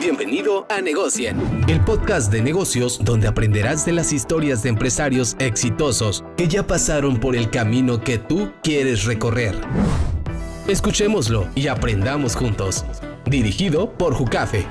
Bienvenido a Negocien, el podcast de negocios donde aprenderás de las historias de empresarios exitosos que ya pasaron por el camino que tú quieres recorrer. Escuchémoslo y aprendamos juntos. Dirigido por Jucafe.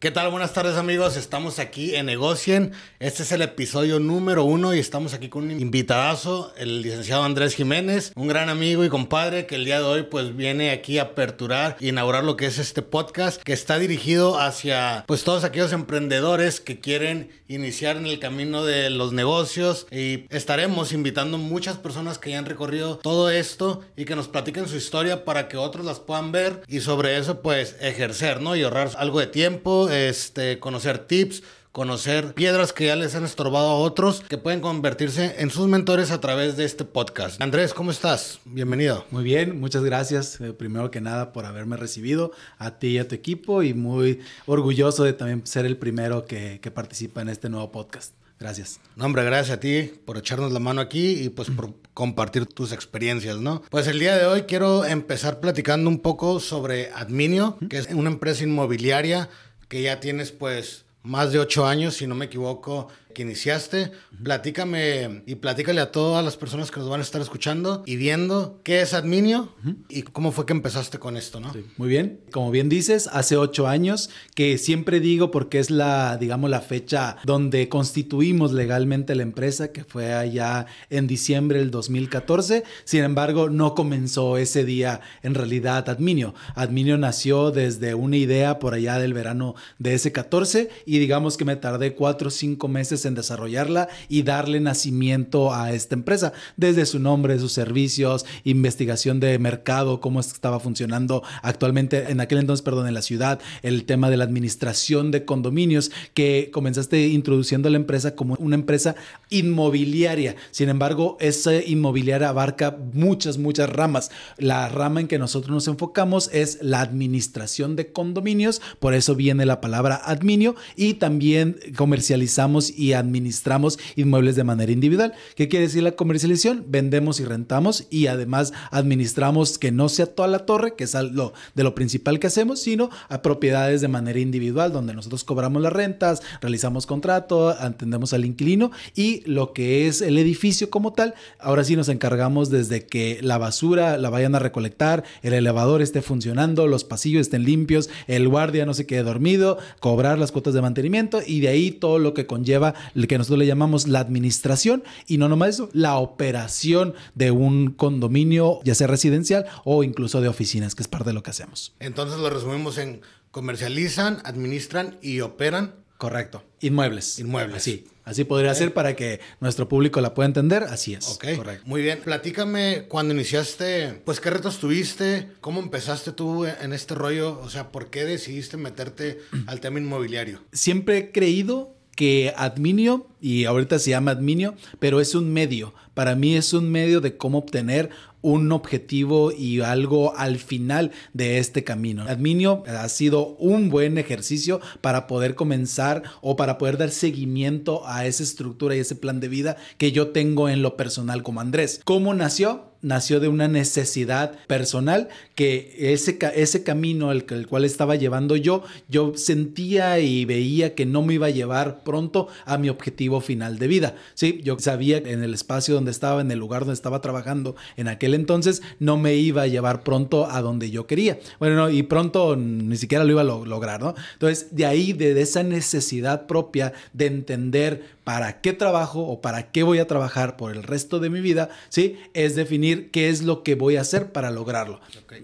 ¿Qué tal? Buenas tardes amigos, estamos aquí en Negocien. Este es el episodio número uno y estamos aquí con un invitadazo, el licenciado Andrés Jiménez, un gran amigo y compadre que el día de hoy pues viene aquí a aperturar y inaugurar lo que es este podcast que está dirigido hacia pues todos aquellos emprendedores que quieren iniciar en el camino de los negocios y estaremos invitando muchas personas que ya han recorrido todo esto y que nos platiquen su historia para que otros las puedan ver y sobre eso pues ejercer, ¿no? Y ahorrar algo de tiempo este, conocer tips, conocer piedras que ya les han estorbado a otros que pueden convertirse en sus mentores a través de este podcast. Andrés, ¿cómo estás? Bienvenido. Muy bien, muchas gracias eh, primero que nada por haberme recibido a ti y a tu equipo y muy orgulloso de también ser el primero que, que participa en este nuevo podcast. Gracias. No, hombre, gracias a ti por echarnos la mano aquí y pues por compartir tus experiencias, ¿no? Pues el día de hoy quiero empezar platicando un poco sobre Adminio, que es una empresa inmobiliaria que ya tienes pues más de ocho años, si no me equivoco, que iniciaste. Platícame y platícale a todas las personas que nos van a estar escuchando y viendo qué es Adminio y cómo fue que empezaste con esto, ¿no? Muy bien. Como bien dices, hace ocho años, que siempre digo porque es la, digamos, la fecha donde constituimos legalmente la empresa, que fue allá en diciembre del 2014. Sin embargo, no comenzó ese día en realidad Adminio. Adminio nació desde una idea por allá del verano de ese 14 y digamos que me tardé cuatro o cinco meses en desarrollarla y darle nacimiento a esta empresa, desde su nombre, sus servicios, investigación de mercado, cómo estaba funcionando actualmente, en aquel entonces, perdón, en la ciudad, el tema de la administración de condominios, que comenzaste introduciendo la empresa como una empresa inmobiliaria. Sin embargo, esa inmobiliaria abarca muchas, muchas ramas. La rama en que nosotros nos enfocamos es la administración de condominios, por eso viene la palabra adminio, y también comercializamos y administramos inmuebles de manera individual. ¿Qué quiere decir la comercialización? Vendemos y rentamos y además administramos que no sea toda la torre, que es lo, de lo principal que hacemos, sino a propiedades de manera individual, donde nosotros cobramos las rentas, realizamos contrato, atendemos al inquilino y lo que es el edificio como tal, ahora sí nos encargamos desde que la basura la vayan a recolectar, el elevador esté funcionando, los pasillos estén limpios, el guardia no se quede dormido, cobrar las cuotas de mantenimiento y de ahí todo lo que conlleva que nosotros le llamamos la administración y no nomás eso, la operación de un condominio, ya sea residencial o incluso de oficinas, que es parte de lo que hacemos. Entonces lo resumimos en comercializan, administran y operan. Correcto. Inmuebles. Inmuebles. Así. Así podría ser para que nuestro público la pueda entender. Así es. Ok. Correcto. Muy bien. Platícame cuando iniciaste, pues qué retos tuviste, cómo empezaste tú en este rollo, o sea, por qué decidiste meterte al tema inmobiliario. Siempre he creído que Adminio y ahorita se llama Adminio, pero es un medio. Para mí es un medio de cómo obtener un objetivo y algo al final de este camino. Adminio ha sido un buen ejercicio para poder comenzar o para poder dar seguimiento a esa estructura y ese plan de vida que yo tengo en lo personal como Andrés. ¿Cómo nació? Nació de una necesidad personal que ese, ese camino el, el cual estaba llevando yo, yo sentía y veía que no me iba a llevar pronto a mi objetivo final de vida. Sí, yo sabía en el espacio donde estaba, en el lugar donde estaba trabajando en aquel entonces, no me iba a llevar pronto a donde yo quería. Bueno, y pronto ni siquiera lo iba a lograr, ¿no? Entonces, de ahí, de esa necesidad propia de entender para qué trabajo o para qué voy a trabajar por el resto de mi vida, ¿sí? Es definir qué es lo que voy a hacer para lograrlo,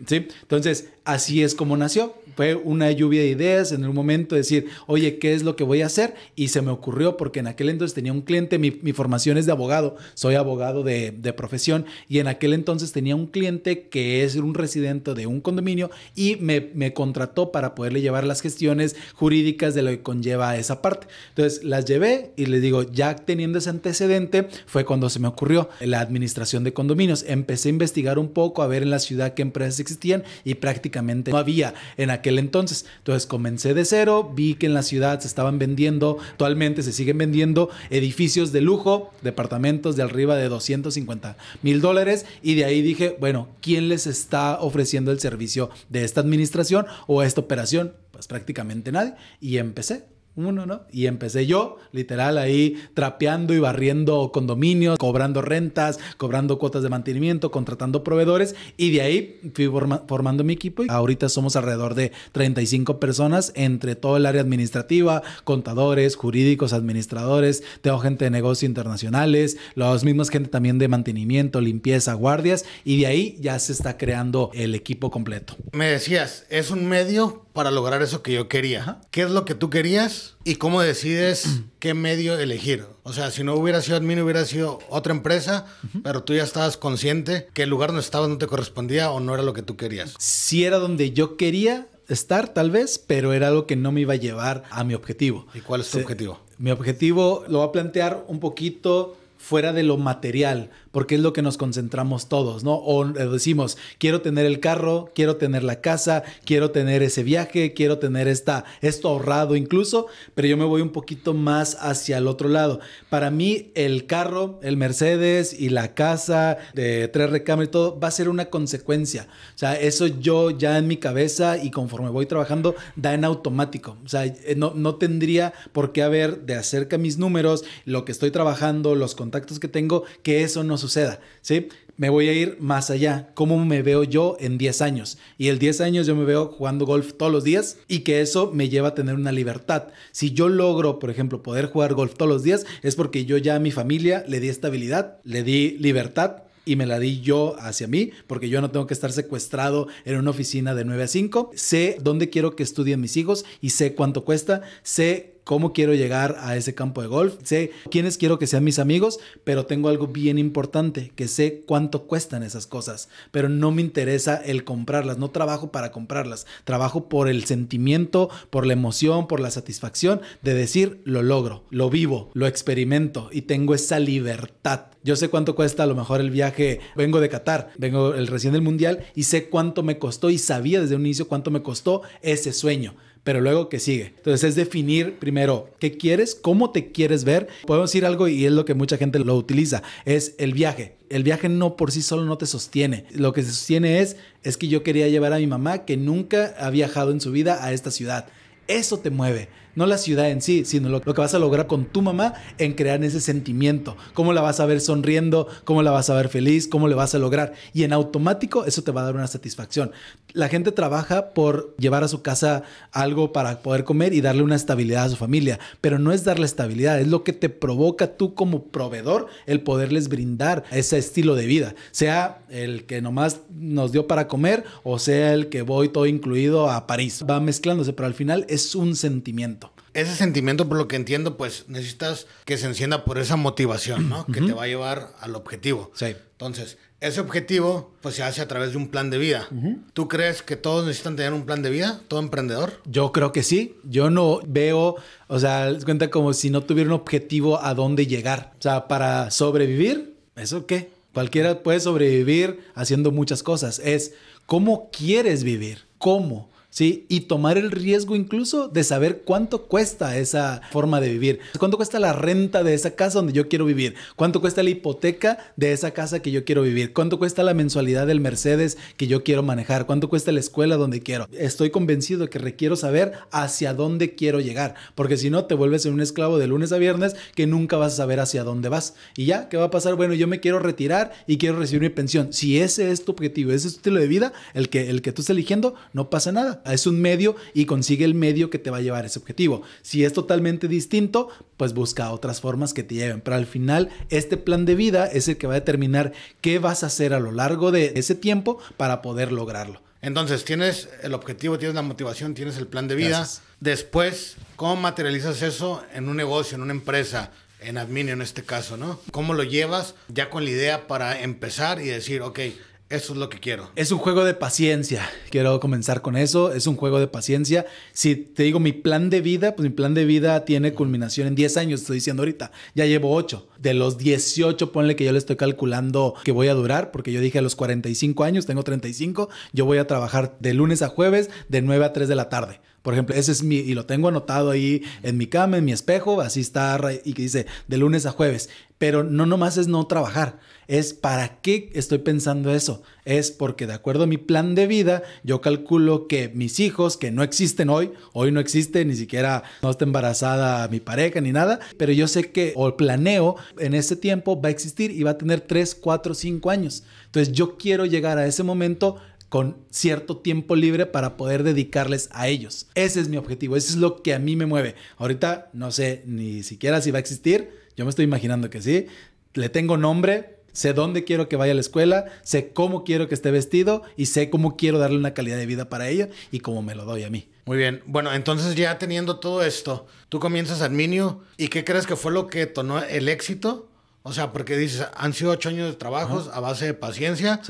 ¿sí? Entonces, así es como nació. Fue una lluvia de ideas en un momento, decir, oye, ¿qué es lo que voy a hacer? Y se me ocurrió porque en aquel entonces tenía un cliente, mi, formación es de abogado, soy abogado de, profesión, y en aquel entonces tenía un cliente que es un residente de un condominio y me, contrató para poderle llevar las gestiones jurídicas de lo que conlleva esa parte. Entonces, las llevé y digo, ya teniendo ese antecedente fue cuando se me ocurrió la administración de condominios. Empecé a investigar un poco, a ver en la ciudad qué empresas existían y prácticamente no había en aquel entonces. Entonces comencé de cero, vi que en la ciudad se estaban vendiendo, actualmente se siguen vendiendo edificios de lujo, departamentos de arriba de 250 mil dólares y de ahí dije, bueno, ¿quién les está ofreciendo el servicio de esta administración o esta operación? Pues prácticamente nadie y empecé uno, ¿no? Y empecé yo, literal, ahí trapeando y barriendo condominios, cobrando rentas, cobrando cuotas de mantenimiento, contratando proveedores y de ahí fui formando mi equipo y ahorita somos alrededor de 35 personas entre todo el área administrativa, contadores, jurídicos, administradores, tengo gente de negocios internacionales, los mismos gente también de mantenimiento, limpieza, guardias y de ahí ya se está creando el equipo completo. Me decías, es un medio para lograr eso que yo quería. ¿Qué es lo que tú querías y cómo decides qué medio elegir? O sea, si no hubiera sido admin, hubiera sido otra empresa, pero tú ya estabas consciente que el lugar no estaba, no te correspondía o no era lo que tú querías. Si era donde yo quería estar, tal vez, pero era algo que no me iba a llevar a mi objetivo. ¿Y cuál es tu objetivo? Mi objetivo lo va a plantear un poquito fuera de lo material, porque es lo que nos concentramos todos, ¿no? O decimos, quiero tener el carro, quiero tener la casa, quiero tener ese viaje, quiero tener esta, esto ahorrado incluso, pero yo me voy un poquito más hacia el otro lado. Para mí, el carro, el Mercedes y la casa de tres recámaras y todo va a ser una consecuencia. O sea, eso yo ya en mi cabeza y conforme voy trabajando, da en automático. O sea, eh, no, no tendría por qué haber de acerca mis números, lo que estoy trabajando, los contactos que tengo, que eso no suceda, ¿sí? Me voy a ir más allá, cómo me veo yo en 10 años. Y el 10 años yo me veo jugando golf todos los días y que eso me lleva a tener una libertad. Si yo logro, por ejemplo, poder jugar golf todos los días, es porque yo ya a mi familia le di estabilidad, le di libertad y me la di yo hacia mí, porque yo no tengo que estar secuestrado en una oficina de 9 a 5. Sé dónde quiero que estudien mis hijos y sé cuánto cuesta, sé cómo quiero llegar a ese campo de golf, sé quiénes quiero que sean mis amigos, pero tengo algo bien importante, que sé cuánto cuestan esas cosas, pero no me interesa el comprarlas, no trabajo para comprarlas, trabajo por el sentimiento, por la emoción, por la satisfacción de decir, lo logro, lo vivo, lo experimento y tengo esa libertad. Yo sé cuánto cuesta a lo mejor el viaje, vengo de Qatar, vengo el recién del Mundial y sé cuánto me costó y sabía desde un inicio cuánto me costó ese sueño pero luego qué sigue. Entonces es definir primero qué quieres, cómo te quieres ver. Podemos decir algo y es lo que mucha gente lo utiliza, es el viaje. El viaje no por sí solo no te sostiene. Lo que se sostiene es es que yo quería llevar a mi mamá que nunca ha viajado en su vida a esta ciudad. Eso te mueve no la ciudad en sí, sino lo, que vas a lograr con tu mamá en crear ese sentimiento. Cómo la vas a ver sonriendo, cómo la vas a ver feliz, cómo le vas a lograr. Y en automático eso te va a dar una satisfacción. La gente trabaja por llevar a su casa algo para poder comer y darle una estabilidad a su familia, pero no es darle estabilidad, es lo que te provoca tú como proveedor el poderles brindar ese estilo de vida, sea el que nomás nos dio para comer o sea el que voy todo incluido a París. Va mezclándose, pero al final es un sentimiento ese sentimiento, por lo que entiendo, pues necesitas que se encienda por esa motivación, ¿no? Que te va a llevar al objetivo. Sí. Entonces, ese objetivo pues se hace a través de un plan de vida. ¿Tú crees que todos necesitan tener un plan de vida? ¿Todo emprendedor? Yo creo que sí. Yo no veo, o sea, cuenta como si no tuviera un objetivo a dónde llegar. O sea, para sobrevivir, ¿eso qué? Cualquiera puede sobrevivir haciendo muchas cosas. Es cómo quieres vivir, cómo. Y tomar el riesgo incluso de saber cuánto cuesta esa forma de vivir, cuánto cuesta la renta de esa casa donde yo quiero vivir, cuánto cuesta la hipoteca de esa casa que yo quiero vivir, cuánto cuesta la mensualidad del Mercedes que yo quiero manejar, cuánto cuesta la escuela donde quiero. Estoy convencido de que requiero saber hacia dónde quiero llegar, porque si no te vuelves en un esclavo de lunes a viernes que nunca vas a saber hacia dónde vas. Y ya, ¿qué va a pasar? Bueno, yo me quiero retirar y quiero recibir mi pensión. Si ese es tu objetivo, ese es tu estilo de vida, el que, el que tú estás eligiendo, no pasa nada es un medio y consigue el medio que te va a llevar a ese objetivo. Si es totalmente distinto, pues busca otras formas que te lleven. Pero al final, este plan de vida es el que va a determinar qué vas a hacer a lo largo de ese tiempo para poder lograrlo. Entonces, tienes el objetivo, tienes la motivación, tienes el plan de vida. Después, ¿cómo materializas eso en un negocio, en una empresa? en Adminio en este caso, ¿no? ¿Cómo lo llevas ya con la idea para empezar y decir, ok, eso es lo que quiero. Es un juego de paciencia. Quiero comenzar con eso. Es un juego de paciencia. Si te digo mi plan de vida, pues mi plan de vida tiene culminación en 10 años, estoy diciendo ahorita. Ya llevo 8 de los 18, ponle que yo le estoy calculando que voy a durar, porque yo dije a los 45 años, tengo 35, yo voy a trabajar de lunes a jueves, de 9 a 3 de la tarde. Por ejemplo, ese es mi, y lo tengo anotado ahí en mi cama, en mi espejo, así está, y que dice de lunes a jueves. Pero no nomás es no trabajar, es para qué estoy pensando eso es porque de acuerdo a mi plan de vida, yo calculo que mis hijos, que no existen hoy, hoy no existe, ni siquiera no está embarazada mi pareja ni nada, pero yo sé que o planeo en ese tiempo va a existir y va a tener 3, 4, 5 años. Entonces yo quiero llegar a ese momento con cierto tiempo libre para poder dedicarles a ellos. Ese es mi objetivo, eso es lo que a mí me mueve. Ahorita no sé ni siquiera si va a existir, yo me estoy imaginando que sí. Le tengo nombre, sé dónde quiero que vaya a la escuela, sé cómo quiero que esté vestido y sé cómo quiero darle una calidad de vida para ella y cómo me lo doy a mí. Muy bien, bueno, entonces ya teniendo todo esto, tú comienzas Adminio. y ¿qué crees que fue lo que tonó el éxito? O sea, porque dices, han sido ocho años de trabajos a base de paciencia.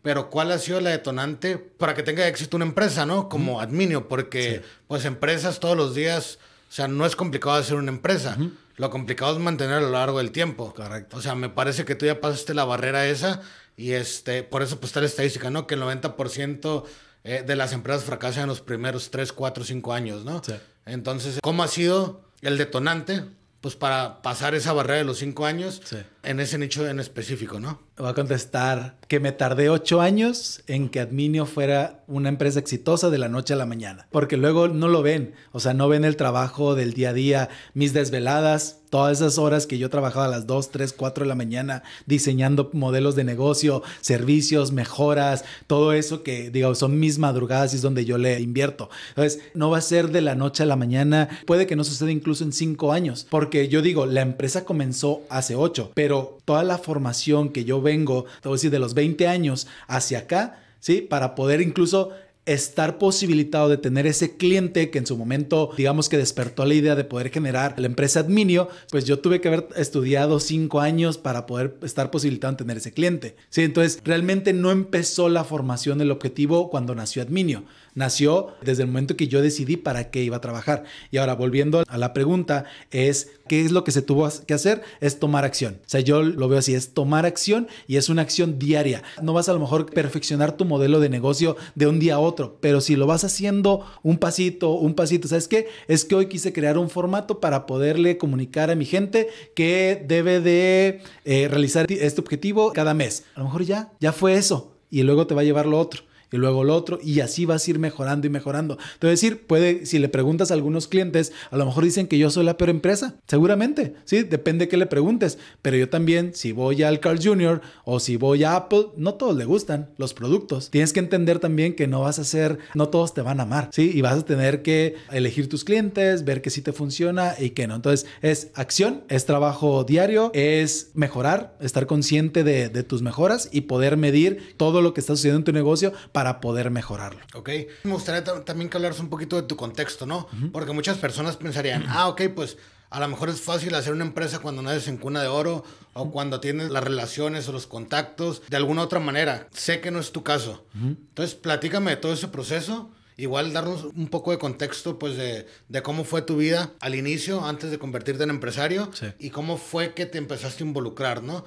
pero ¿cuál ha sido la detonante para que tenga éxito una empresa, no? Como Adminio, porque pues empresas todos los días, o sea, no es complicado hacer una empresa. Lo complicado es mantener a lo largo del tiempo. Correcto. O sea, me parece que tú ya pasaste la barrera esa y este, por eso pues está la estadística, ¿no? Que el 90% eh, de las empresas fracasan en los primeros 3, 4, 5 años, ¿no? Sí. Entonces, ¿cómo ha sido el detonante? Pues para pasar esa barrera de los 5 años. Sí en ese nicho en específico, ¿no? Voy a contestar que me tardé ocho años en que Adminio fuera una empresa exitosa de la noche a la mañana, porque luego no lo ven, o sea, no ven el trabajo del día a día, mis desveladas, todas esas horas que yo trabajaba a las 2, 3, 4 de la mañana diseñando modelos de negocio, servicios, mejoras, todo eso que, digo, son mis madrugadas y es donde yo le invierto. Entonces, no va a ser de la noche a la mañana, puede que no suceda incluso en cinco años, porque yo digo, la empresa comenzó hace ocho, pero toda la formación que yo vengo, decir, de los 20 años hacia acá, ¿sí? Para poder incluso estar posibilitado de tener ese cliente que en su momento, digamos que despertó la idea de poder generar la empresa Adminio, pues yo tuve que haber estudiado cinco años para poder estar posibilitado en tener ese cliente. Sí, entonces realmente no empezó la formación del objetivo cuando nació Adminio nació desde el momento que yo decidí para qué iba a trabajar. Y ahora, volviendo a la pregunta, es qué es lo que se tuvo que hacer, es tomar acción. O sea, yo lo veo así, es tomar acción y es una acción diaria. No vas a lo mejor perfeccionar tu modelo de negocio de un día a otro, pero si lo vas haciendo un pasito, un pasito, ¿sabes qué? Es que hoy quise crear un formato para poderle comunicar a mi gente que debe de eh, realizar este objetivo cada mes. A lo mejor ya, ya fue eso y luego te va a llevar lo otro y luego el otro, y así vas a ir mejorando y mejorando. Te decir, puede, si le preguntas a algunos clientes, a lo mejor dicen que yo soy la peor empresa, seguramente, sí, depende de que le preguntes, pero yo también, si voy al Carl Jr. o si voy a Apple, no todos le gustan los productos. Tienes que entender también que no vas a ser, no todos te van a amar, sí, y vas a tener que elegir tus clientes, ver que si te funciona y que no. Entonces, es acción, es trabajo diario, es mejorar, estar consciente de, tus mejoras y poder medir todo lo que está sucediendo en tu negocio para poder mejorarlo. Ok. Me gustaría también que hablaras un poquito de tu contexto, ¿no? Porque muchas personas pensarían, ah, ok, pues a lo mejor es fácil hacer una empresa cuando naces en cuna de oro o cuando tienes las relaciones o los contactos de alguna otra manera. Sé que no es tu caso. Entonces, platícame de todo ese proceso. Igual darnos un poco de contexto pues de, cómo fue tu vida al inicio, antes de convertirte en empresario y cómo fue que te empezaste a involucrar, ¿no?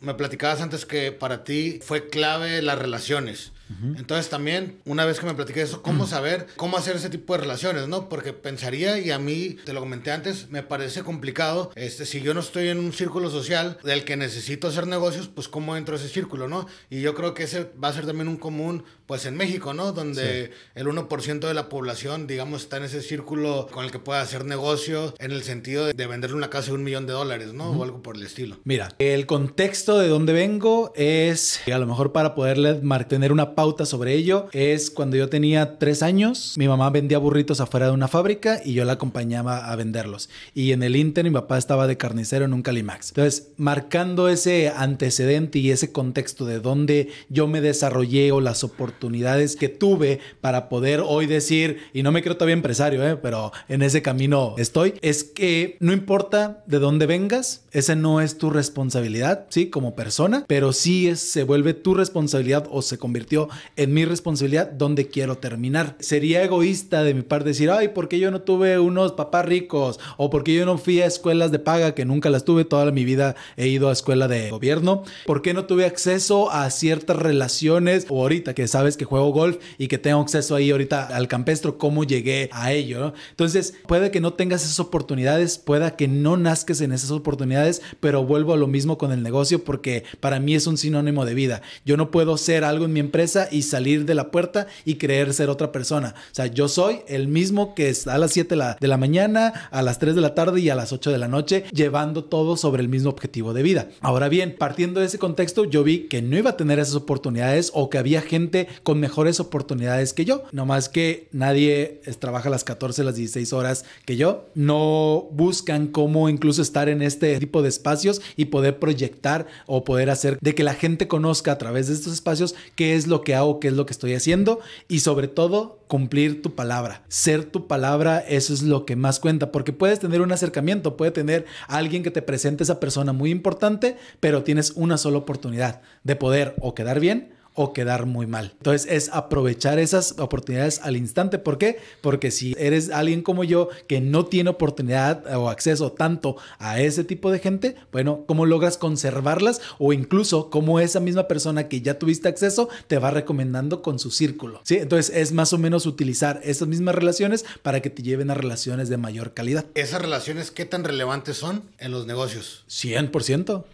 Me platicabas antes que para ti fue clave las relaciones. Entonces también, una vez que me platiqué eso, ¿cómo saber cómo hacer ese tipo de relaciones, no? Porque pensaría, y a mí, te lo comenté antes, me parece complicado, este, si yo no estoy en un círculo social del que necesito hacer negocios, pues cómo entro a ese círculo, ¿no? Y yo creo que ese va a ser también un común pues en México, ¿no? Donde el 1% de la población, digamos, está en ese círculo con el que puede hacer negocio en el sentido de venderle una casa de un millón de dólares, ¿no? O algo por el estilo. Mira, el contexto de donde vengo es, a lo mejor para poderle mantener una pauta sobre ello, es cuando yo tenía tres años, mi mamá vendía burritos afuera de una fábrica y yo la acompañaba a venderlos. Y en el Inter mi papá estaba de carnicero en un Calimax. Entonces, marcando ese antecedente y ese contexto de donde yo me desarrollé o las oportunidades oportunidades que tuve para poder hoy decir, y no me creo todavía empresario, ¿eh? pero en ese camino estoy, es que no importa de dónde vengas, esa no es tu responsabilidad, ¿sí? Como persona, pero sí se vuelve tu responsabilidad o se convirtió en mi responsabilidad donde quiero terminar. Sería egoísta de mi parte decir, ay, ¿por qué yo no tuve unos papás ricos? O ¿por qué yo no fui a escuelas de paga que nunca las tuve, toda mi vida he ido a escuela de gobierno. ¿Por qué no tuve acceso a ciertas relaciones? O ahorita que sabes que juego golf y que tengo acceso ahí ahorita al campestro, cómo llegué a ello. Entonces, puede que no tengas esas oportunidades, pueda que no nazcas en esas oportunidades, pero vuelvo a lo mismo con el negocio porque para mí es un sinónimo de vida. Yo no puedo ser algo en mi empresa y salir de la puerta y creer ser otra persona. O sea, yo soy el mismo que está a las 7 de la mañana, a las 3 de la tarde y a las 8 de la noche, llevando todo sobre el mismo objetivo de vida. Ahora bien, partiendo de ese contexto, yo vi que no iba a tener esas oportunidades o que había gente con mejores oportunidades que yo. No más que nadie trabaja las 14, las 16 horas que yo. No buscan cómo incluso estar en este tipo de espacios y poder proyectar o poder hacer de que la gente conozca a través de estos espacios qué es lo que hago, qué es lo que estoy haciendo y sobre todo cumplir tu palabra. Ser tu palabra, eso es lo que más cuenta, porque puedes tener un acercamiento, puede tener alguien que te presente esa persona muy importante, pero tienes una sola oportunidad de poder o quedar bien o quedar muy mal. Entonces es aprovechar esas oportunidades al instante. ¿Por qué? Porque si eres alguien como yo que no tiene oportunidad o acceso tanto a ese tipo de gente, bueno, ¿cómo logras conservarlas? O incluso cómo esa misma persona que ya tuviste acceso te va recomendando con su círculo. ¿Sí? Entonces es más o menos utilizar esas mismas relaciones para que te lleven a relaciones de mayor calidad. ¿Esas relaciones qué tan relevantes son en los negocios? 100%.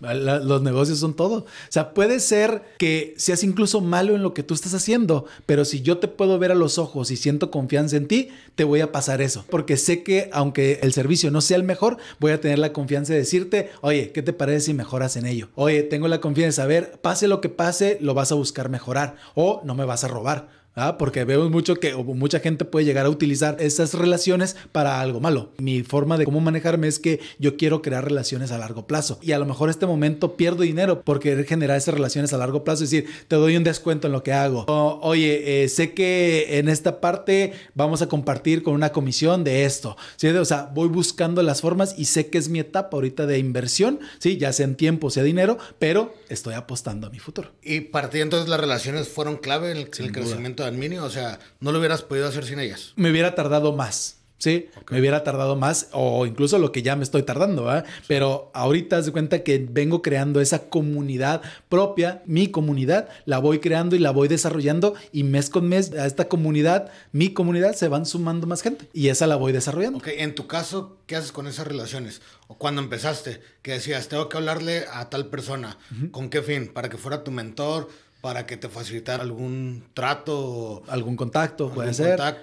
los negocios son todo. O sea, puede ser que seas incluso malo en lo que tú estás haciendo, pero si yo te puedo ver a los ojos y siento confianza en ti, te voy a pasar eso, porque sé que aunque el servicio no sea el mejor, voy a tener la confianza de decirte, oye, ¿qué te parece si mejoras en ello? Oye, tengo la confianza de saber, pase lo que pase, lo vas a buscar mejorar o no me vas a robar ¿ah? porque vemos mucho que mucha gente puede llegar a utilizar esas relaciones para algo malo. Mi forma de cómo manejarme es que yo quiero crear relaciones a largo plazo y a lo mejor este momento pierdo dinero por querer generar esas relaciones a largo plazo, es decir, te doy un descuento en lo que hago. Oye, eh, sé que en esta parte vamos a compartir con una comisión de esto. ¿sí? O sea, voy buscando las formas y sé que es mi etapa ahorita de inversión, ¿sí? ya sea en tiempo, sea dinero, pero estoy apostando a mi futuro. Y para entonces las relaciones fueron clave en el crecimiento al o sea, no lo hubieras podido hacer sin ellas. Me hubiera tardado más. ¿sí? Me hubiera tardado más o incluso lo que ya me estoy tardando, ¿verdad? Pero ahorita de cuenta que vengo creando esa comunidad propia, mi comunidad, la voy creando y la voy desarrollando y mes con mes a esta comunidad, mi comunidad, se van sumando más gente y esa la voy desarrollando. Ok, en tu caso, ¿qué haces con esas relaciones? O cuando empezaste, que decías, tengo que hablarle a tal persona, ¿con qué fin? ¿Para que fuera tu mentor? para que te facilitara algún trato. algún contacto, puede ser. Ah.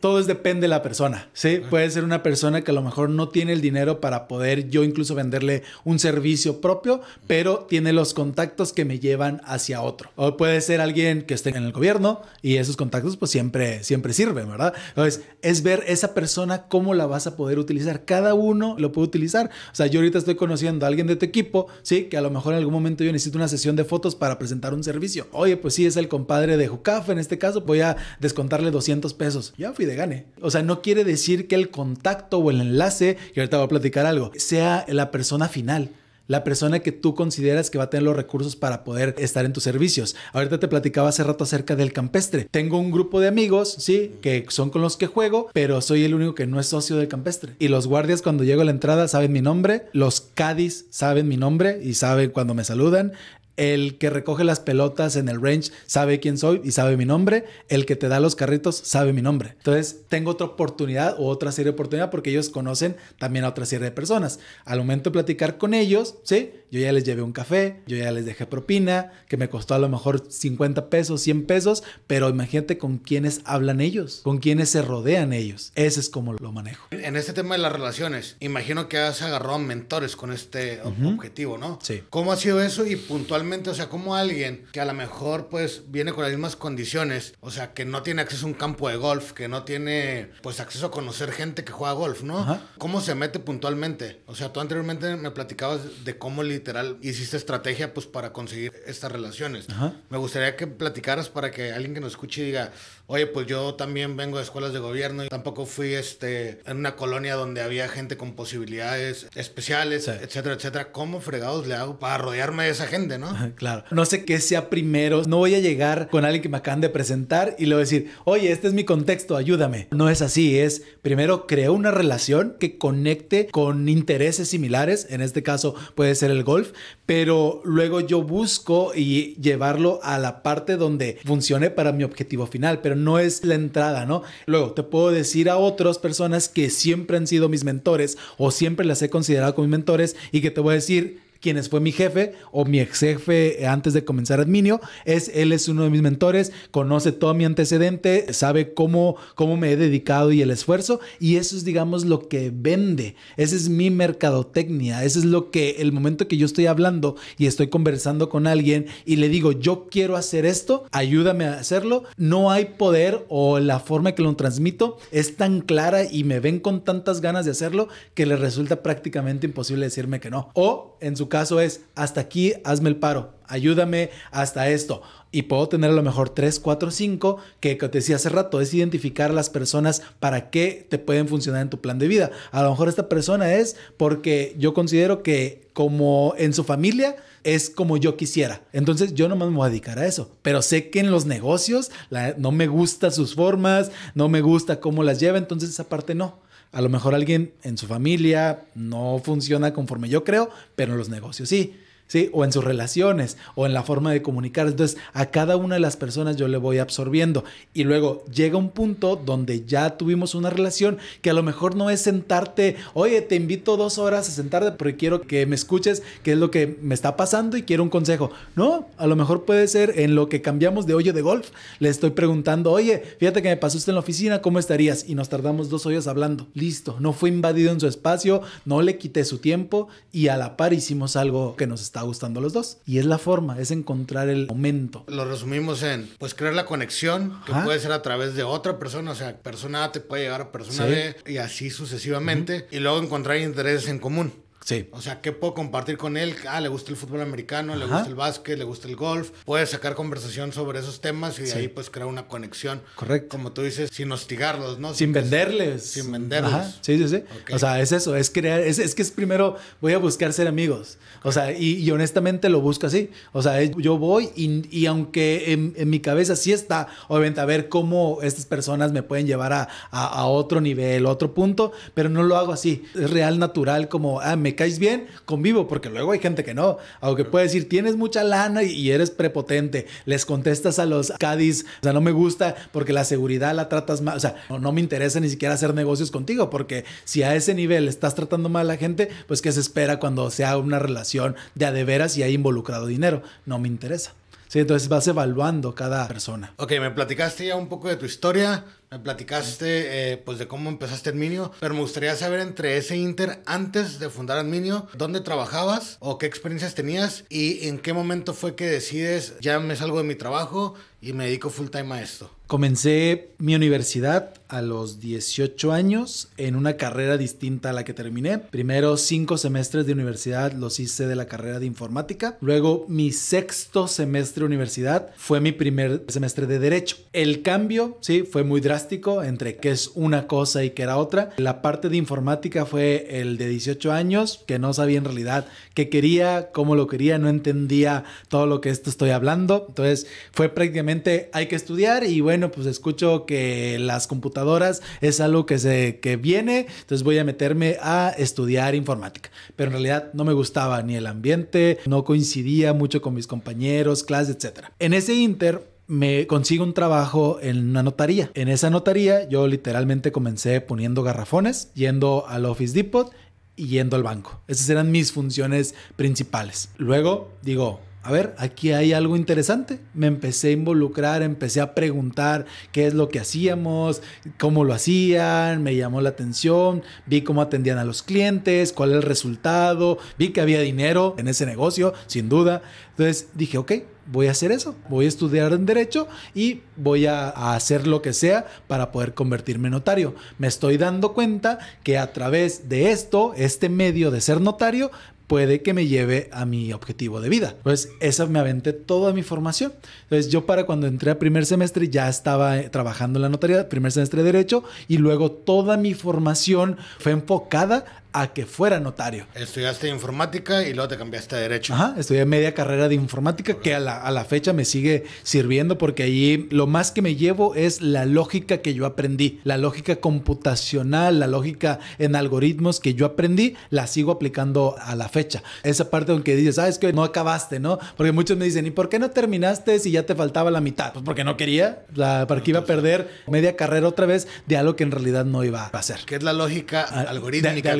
todo es, depende de la persona, ¿sí? Puede ser una persona que a lo mejor no tiene el dinero para poder yo incluso venderle un servicio propio, pero tiene los contactos que me llevan hacia otro. O puede ser alguien que esté en el gobierno y esos contactos pues siempre, siempre sirven, ¿verdad? Entonces, es ver esa persona cómo la vas a poder utilizar. Cada uno lo puede utilizar. O sea, yo ahorita estoy conociendo a alguien de tu equipo, ¿sí? Que a lo mejor en algún momento yo necesito una sesión de fotos para presentar un servicio servicio. Oye, pues sí, es el compadre de Jucaf, en este caso voy a descontarle 200 pesos. Ya fui de gane. O sea, no quiere decir que el contacto o el enlace, y ahorita voy a platicar algo, sea la persona final la persona que tú consideras que va a tener los recursos para poder estar en tus servicios. Ahorita te platicaba hace rato acerca del campestre. Tengo un grupo de amigos, sí, que son con los que juego, pero soy el único que no es socio del campestre. Y los guardias cuando llego a la entrada saben mi nombre, los cadis saben mi nombre y saben cuando me saludan, el que recoge las pelotas en el range sabe quién soy y sabe mi nombre. El que te da los carritos sabe mi nombre. Entonces tengo otra oportunidad o otra serie de oportunidades porque ellos conocen también a otra serie de personas. Al momento de platicar con ellos, ¿sí? Yo ya les llevé un café, yo ya les dejé propina, que me costó a lo mejor 50 pesos, 100 pesos, pero imagínate con quiénes hablan ellos, con quiénes se rodean ellos. Ese es como lo manejo. En este tema de las relaciones, imagino que has agarrado mentores con este objetivo, ¿no? Sí. ¿Cómo ha sido eso y puntualmente? o sea, como alguien que a lo mejor pues viene con las mismas condiciones, o sea, que no tiene acceso a un campo de golf, que no tiene pues acceso a conocer gente que juega golf, ¿no? ¿Cómo se mete puntualmente? O sea, tú anteriormente me platicabas de cómo literal hiciste estrategia pues para conseguir estas relaciones. Me gustaría que platicaras para que alguien que nos escuche diga, Oye, pues yo también vengo de escuelas de gobierno y tampoco fui este, en una colonia donde había gente con posibilidades especiales, etcétera, etcétera. ¿Cómo fregados le hago para rodearme de esa gente, no? claro. No sé qué sea primero. No voy a llegar con alguien que me acaban de presentar y le voy a decir, oye, este es mi contexto, ayúdame. No es así. Es primero creo una relación que conecte con intereses similares. En este caso puede ser el golf, pero luego yo busco y llevarlo a la parte donde funcione para mi objetivo final. Pero no es la entrada, ¿no? Luego, te puedo decir a otras personas que siempre han sido mis mentores o siempre las he considerado como mis mentores y que te voy a decir, quienes fue mi jefe o mi ex jefe antes de comenzar Adminio. Es, él es uno de mis mentores, conoce todo mi antecedente, sabe cómo, cómo me he dedicado y el esfuerzo. Y eso es, digamos, lo que vende. Esa es mi mercadotecnia. Eso es lo que el momento que yo estoy hablando y estoy conversando con alguien y le digo, yo quiero hacer esto, ayúdame a hacerlo. No hay poder o la forma que lo transmito es tan clara y me ven con tantas ganas de hacerlo que les resulta prácticamente imposible decirme que no. O en su caso es, hasta aquí hazme el paro, ayúdame hasta esto. Y puedo tener a lo mejor tres cuatro 5, que, que te decía hace rato, es identificar a las personas para qué te pueden funcionar en tu plan de vida. A lo mejor esta persona es porque yo considero que como en su familia es como yo quisiera. Entonces yo nomás me voy a dedicar a eso. Pero sé que en los negocios no me gustan sus formas, no me gusta cómo las lleva, entonces esa parte no. A lo mejor alguien en su familia no funciona conforme yo creo, pero en los negocios sí. ¿sí? O en sus relaciones, o en la forma de comunicar. Entonces, a cada una de las personas yo le voy absorbiendo. Y luego llega un punto donde ya tuvimos una relación que a lo mejor no es sentarte, oye, te invito dos horas a sentarte porque quiero que me escuches qué es lo que me está pasando y quiero un consejo. No, a lo mejor puede ser en lo que cambiamos de hoyo de golf. Le estoy preguntando, oye, fíjate que me pasaste en la oficina, ¿cómo estarías? Y nos tardamos dos hoyos hablando. Listo, no fue invadido en su espacio, no le quité su tiempo y a la par hicimos algo que nos está está gustando a los dos. Y es la forma, es encontrar el momento. Lo resumimos en, pues crear la conexión, que puede ser a través de otra persona, o sea, persona A te puede llegar a persona B y así sucesivamente, y luego encontrar intereses en común. Sí. O sea, ¿qué puedo compartir con él? Ah, le gusta el fútbol americano, le gusta el básquet, le gusta el golf. Puedes sacar conversación sobre esos temas y de ahí pues crear una conexión. Correcto. Como tú dices, sin hostigarlos, ¿no? Sin venderles. Sin venderles. Sí, sí, sí. O sea, es eso, es crear, es, que es primero voy a buscar ser amigos. O sea, y, honestamente lo busco así. O sea, yo voy y, aunque en, mi cabeza sí está, obviamente, a ver cómo estas personas me pueden llevar a, otro nivel, otro punto, pero no lo hago así. Es real, natural, como, ah, me caís caes bien, convivo, porque luego hay gente que no, aunque puede decir, tienes mucha lana y, eres prepotente, les contestas a los Cádiz, o sea, no me gusta porque la seguridad la tratas mal, o sea, no, me interesa ni siquiera hacer negocios contigo, porque si a ese nivel estás tratando mal a la gente, pues qué se espera cuando sea una relación de a de veras y hay involucrado dinero, no me interesa. Sí, entonces vas evaluando cada persona. Ok, me platicaste ya un poco de tu historia, me platicaste eh, pues de cómo empezaste Minio, pero me gustaría saber entre ese Inter antes de fundar Minio, ¿dónde trabajabas o qué experiencias tenías y en qué momento fue que decides ya me salgo de mi trabajo y me dedico full time a esto. Comencé mi universidad a los 18 años en una carrera distinta a la que terminé. Primero cinco semestres de universidad los hice de la carrera de informática. Luego mi sexto semestre de universidad fue mi primer semestre de derecho. El cambio, sí, fue muy drástico entre qué es una cosa y qué era otra. La parte de informática fue el de 18 años que no sabía en realidad qué quería, cómo lo quería, no entendía todo lo que esto estoy hablando. Entonces fue prácticamente hay que estudiar y bueno, pues escucho que las computadoras es algo que, se, que viene, entonces voy a meterme a estudiar informática. Pero en realidad no me gustaba ni el ambiente, no coincidía mucho con mis compañeros, clases, etcétera En ese inter me consigo un trabajo en una notaría. En esa notaría yo literalmente comencé poniendo garrafones, yendo al Office Depot y yendo al banco. Esas eran mis funciones principales. Luego digo, a ver, aquí hay algo interesante. Me empecé a involucrar, empecé a preguntar qué es lo que hacíamos, cómo lo hacían, me llamó la atención, vi cómo atendían a los clientes, cuál es el resultado, vi que había dinero en ese negocio, sin duda. Entonces dije, ok, voy a hacer eso, voy a estudiar en derecho y voy a, a, hacer lo que sea para poder convertirme en notario. Me estoy dando cuenta que a través de esto, este medio de ser notario, puede que me lleve a mi objetivo de vida. Entonces, pues, esa me aventé toda mi formación. Entonces, yo para cuando entré a primer semestre ya estaba eh, trabajando en la notaría, primer semestre de derecho, y luego toda mi formación fue enfocada a que fuera notario. Estudiaste informática y luego te cambiaste a derecho. Ajá, estudié media carrera de informática que a la, fecha me sigue sirviendo porque ahí lo más que me llevo es la lógica que yo aprendí, la lógica computacional, la lógica en algoritmos que yo aprendí, la sigo aplicando a la fecha. Esa parte donde dices, ah, es que no acabaste, ¿no? Porque muchos me dicen, ¿y por qué no terminaste si ya te faltaba la mitad? Pues porque no quería, para iba a perder media carrera otra vez de algo que en realidad no iba a hacer. ¿Qué es la lógica ah, algorítmica?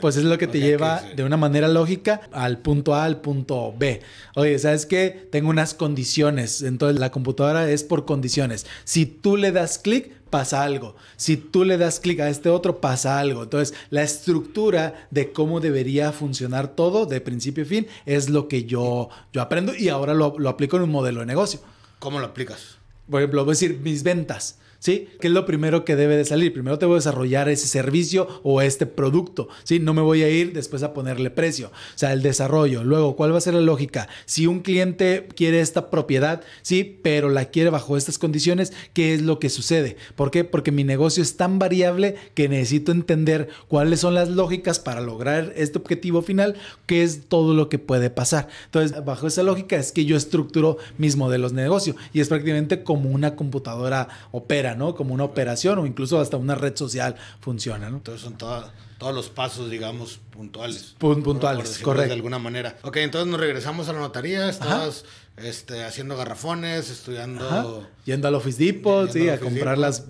pues es lo que te lleva de una manera lógica al punto A al punto B. Oye, ¿sabes qué? Tengo unas condiciones. Entonces la computadora es por condiciones. Si tú le das clic, pasa algo. Si tú le das clic a este otro, pasa algo. Entonces, la estructura de cómo debería funcionar todo de principio a fin es lo que yo, yo aprendo y ahora lo, lo aplico en un modelo de negocio. ¿Cómo lo aplicas? Por ejemplo, voy a decir mis ventas. ¿sí? ¿Qué es lo primero que debe de salir. Primero te voy a desarrollar ese servicio o este producto, ¿sí? No me voy a ir después a ponerle precio. O sea, el desarrollo. Luego, ¿cuál va a ser la lógica? Si un cliente quiere esta propiedad, ¿sí? Pero la quiere bajo estas condiciones, ¿qué es lo que sucede? ¿Por qué? Porque mi negocio es tan variable que necesito entender cuáles son las lógicas para lograr este objetivo final, qué es todo lo que puede pasar. Entonces, bajo esa lógica es que yo estructuro mis modelos de negocio y es prácticamente como una computadora opera como una operación o incluso hasta una red social funciona, Entonces son todos los pasos, digamos, puntuales. puntuales, correcto. De alguna manera. Ok, entonces nos regresamos a la notaría, estabas este, haciendo garrafones, estudiando... Yendo al Office Depot, sí, a comprar las,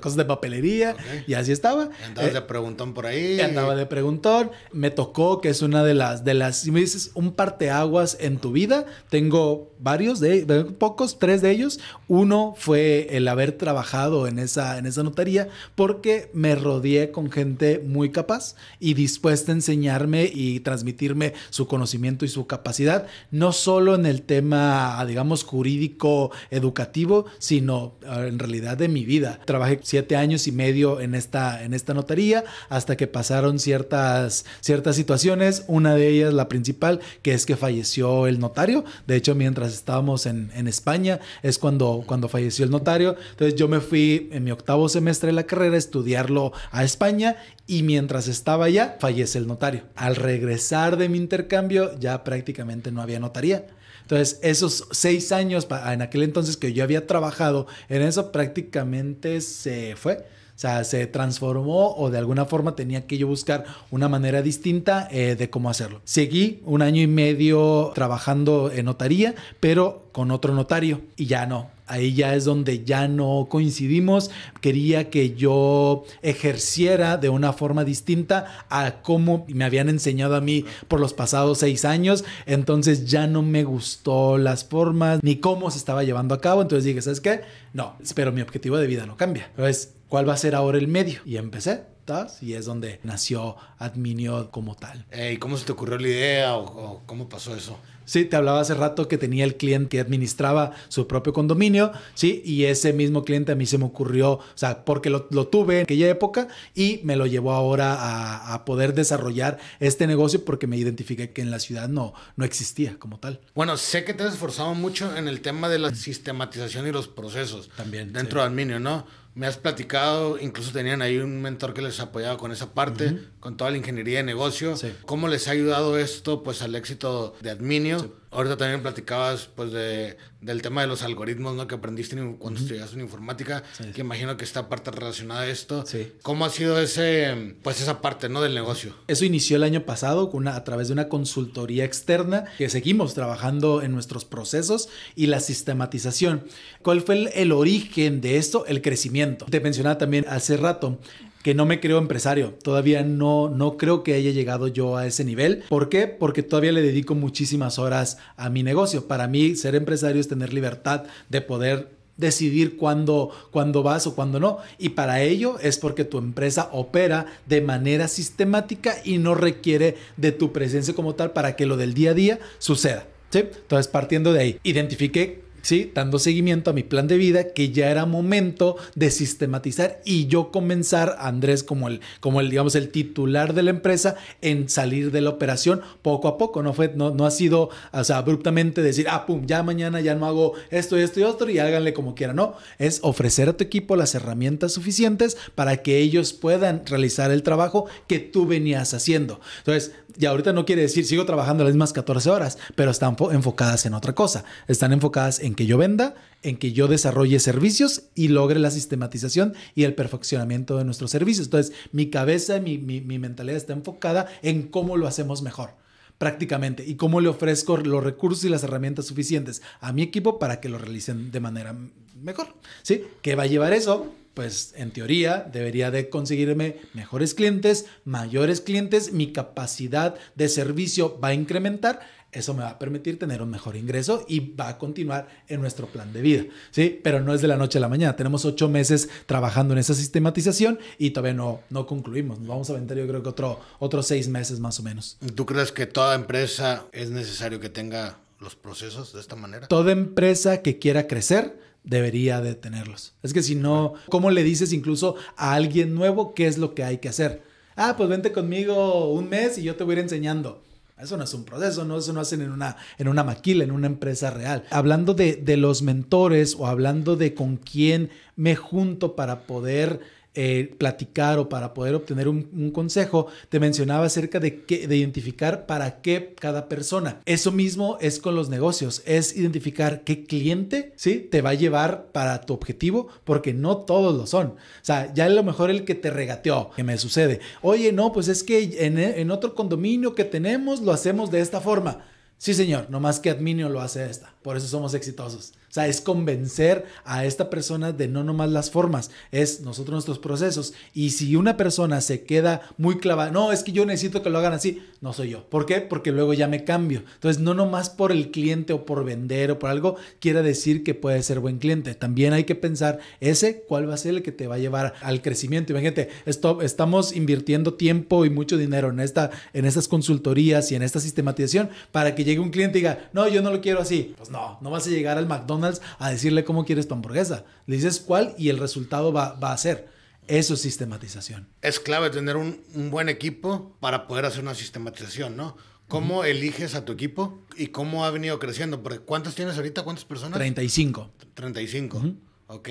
cosas de papelería, y así estaba. Andabas eh, de preguntón por ahí. Y Andaba de preguntón. Me tocó, que es una de las, de las, si me dices, un parteaguas en tu vida, tengo varios de, pocos, tres de ellos. Uno fue el haber trabajado en esa, en esa notaría porque me rodeé con gente muy capaz y dispuesta a enseñarme y transmitirme su conocimiento y su capacidad, no solo en el tema, digamos, jurídico, educativo, sino ah, en realidad de mi vida. Trabajé siete años y medio en esta, en esta notaría hasta que pasaron ciertas, ciertas situaciones. Una de ellas, la principal, que es que falleció el notario. De hecho, mientras estábamos en, España, es cuando, cuando falleció el notario. Entonces yo me fui en mi octavo semestre de la carrera a estudiarlo a España y mientras estaba allá fallece el notario. Al regresar de mi intercambio ya prácticamente no había notaría. Entonces, esos seis años, en aquel entonces que yo había trabajado en eso, prácticamente se fue. O sea, se transformó o de alguna forma tenía que yo buscar una manera distinta eh, de cómo hacerlo. Seguí un año y medio trabajando en notaría, pero con otro notario y ya no. Ahí ya es donde ya no coincidimos. Quería que yo ejerciera de una forma distinta a cómo me habían enseñado a mí por los pasados seis años. Entonces ya no me gustó las formas ni cómo se estaba llevando a cabo. Entonces dije, ¿sabes qué? No, pero mi objetivo de vida no cambia. Entonces ¿Cuál va a ser ahora el medio? Y empecé. estás Y es donde nació Adminio como tal. ¿Y cómo se te ocurrió la idea o, cómo pasó eso? Sí, te hablaba hace rato que tenía el cliente que administraba su propio condominio, ¿sí? Y ese mismo cliente a mí se me ocurrió, o sea, porque lo, tuve en aquella época y me lo llevó ahora a, poder desarrollar este negocio porque me identifiqué que en la ciudad no, no existía como tal. Bueno, sé que te has esforzado mucho en el tema de la sistematización y los procesos. También. Dentro de Adminio, ¿no? me has platicado, incluso tenían ahí un mentor que les apoyaba con esa parte, con toda la ingeniería de negocio. ¿Cómo les ha ayudado esto pues al éxito de Adminio? Ahorita también platicabas pues de, del tema de los algoritmos ¿no? que aprendiste cuando estudiaste en informática, que imagino que está parte relacionada a esto. ¿Cómo ha sido ese, pues esa parte ¿no? del negocio? Eso inició el año pasado a través de una consultoría externa que seguimos trabajando en nuestros procesos y la sistematización. ¿Cuál fue el origen de esto? El crecimiento. Te mencionaba también hace rato que no me creo empresario. Todavía no, no creo que haya llegado yo a ese nivel. ¿Por qué? Porque todavía le dedico muchísimas horas a mi negocio. Para mí, ser empresario es tener libertad de poder decidir cuándo, cuándo vas o cuándo no. Y para ello es porque tu empresa opera de manera sistemática y no requiere de tu presencia como tal para que lo del día a día suceda. ¿Sí? Entonces, partiendo de ahí, identifiqué ¿sí? Dando seguimiento a mi plan de vida, que ya era momento de sistematizar y yo comenzar, Andrés, como el, como el, digamos, el titular de la empresa, en salir de la operación poco a poco. No fue, no, ha sido, o abruptamente decir, ah, pum, ya mañana ya no hago esto, esto y otro y háganle como quieran. No, es ofrecer a tu equipo las herramientas suficientes para que ellos puedan realizar el trabajo que tú venías haciendo. Entonces, y ahorita no quiere decir sigo trabajando las mismas 14 horas, pero están enfocadas en otra cosa. Están enfocadas en que yo venda, en que yo desarrolle servicios y logre la sistematización y el perfeccionamiento de nuestros servicios. Entonces, mi cabeza, mi, mi, mentalidad está enfocada en cómo lo hacemos mejor prácticamente y cómo le ofrezco los recursos y las herramientas suficientes a mi equipo para que lo realicen de manera mejor. ¿Sí? ¿Qué va a llevar eso? pues en teoría debería de conseguirme mejores clientes, mayores clientes, mi capacidad de servicio va a incrementar, eso me va a permitir tener un mejor ingreso y va a continuar en nuestro plan de vida, ¿sí? Pero no es de la noche a la mañana, tenemos ocho meses trabajando en esa sistematización y todavía no, no concluimos, nos vamos a vender yo creo que otro, otros seis meses más o menos. ¿Tú crees que toda empresa es necesario que tenga los procesos de esta manera? Toda empresa que quiera crecer debería de tenerlos. Es que si no, ¿cómo le dices incluso a alguien nuevo qué es lo que hay que hacer? Ah, pues vente conmigo un mes y yo te voy a ir enseñando. Eso no es un proceso, no, eso no hacen en una, en una maquila, en una empresa real. Hablando de, de los mentores o hablando de con quién me junto para poder eh, platicar o para poder obtener un, consejo, te mencionaba acerca de, que, de identificar para qué cada persona. Eso mismo es con los negocios, es identificar qué cliente ¿sí? te va a llevar para tu objetivo, porque no todos lo son. O sea, ya a lo mejor el que te regateó, que me sucede, oye, no, pues es que en, en otro condominio que tenemos lo hacemos de esta forma. Sí, señor, nomás que Adminio lo hace esta. Por eso somos exitosos. O sea, es convencer a esta persona de no nomás las formas, es nosotros nuestros procesos. Y si una persona se queda muy clavada, no, es que yo necesito que lo hagan así, no soy yo. ¿Por qué? Porque luego ya me cambio. Entonces, no nomás por el cliente o por vender o por algo, quiere decir que puede ser buen cliente. También hay que pensar ese, cuál va a ser el que te va a llevar al crecimiento. Imagínate, esto, estamos invirtiendo tiempo y mucho dinero en, esta, en estas consultorías y en esta sistematización para que llegue un cliente y diga, no, yo no lo quiero así. Pues no, no vas a llegar al McDonald's a decirle cómo quieres tu hamburguesa. Le dices cuál y el resultado va, a ser. Eso es sistematización. Es clave tener un, buen equipo para poder hacer una sistematización, ¿no? ¿Cómo eliges a tu equipo y cómo ha venido creciendo? Porque ¿Cuántas tienes ahorita? ¿Cuántas personas? 35. 35, ok.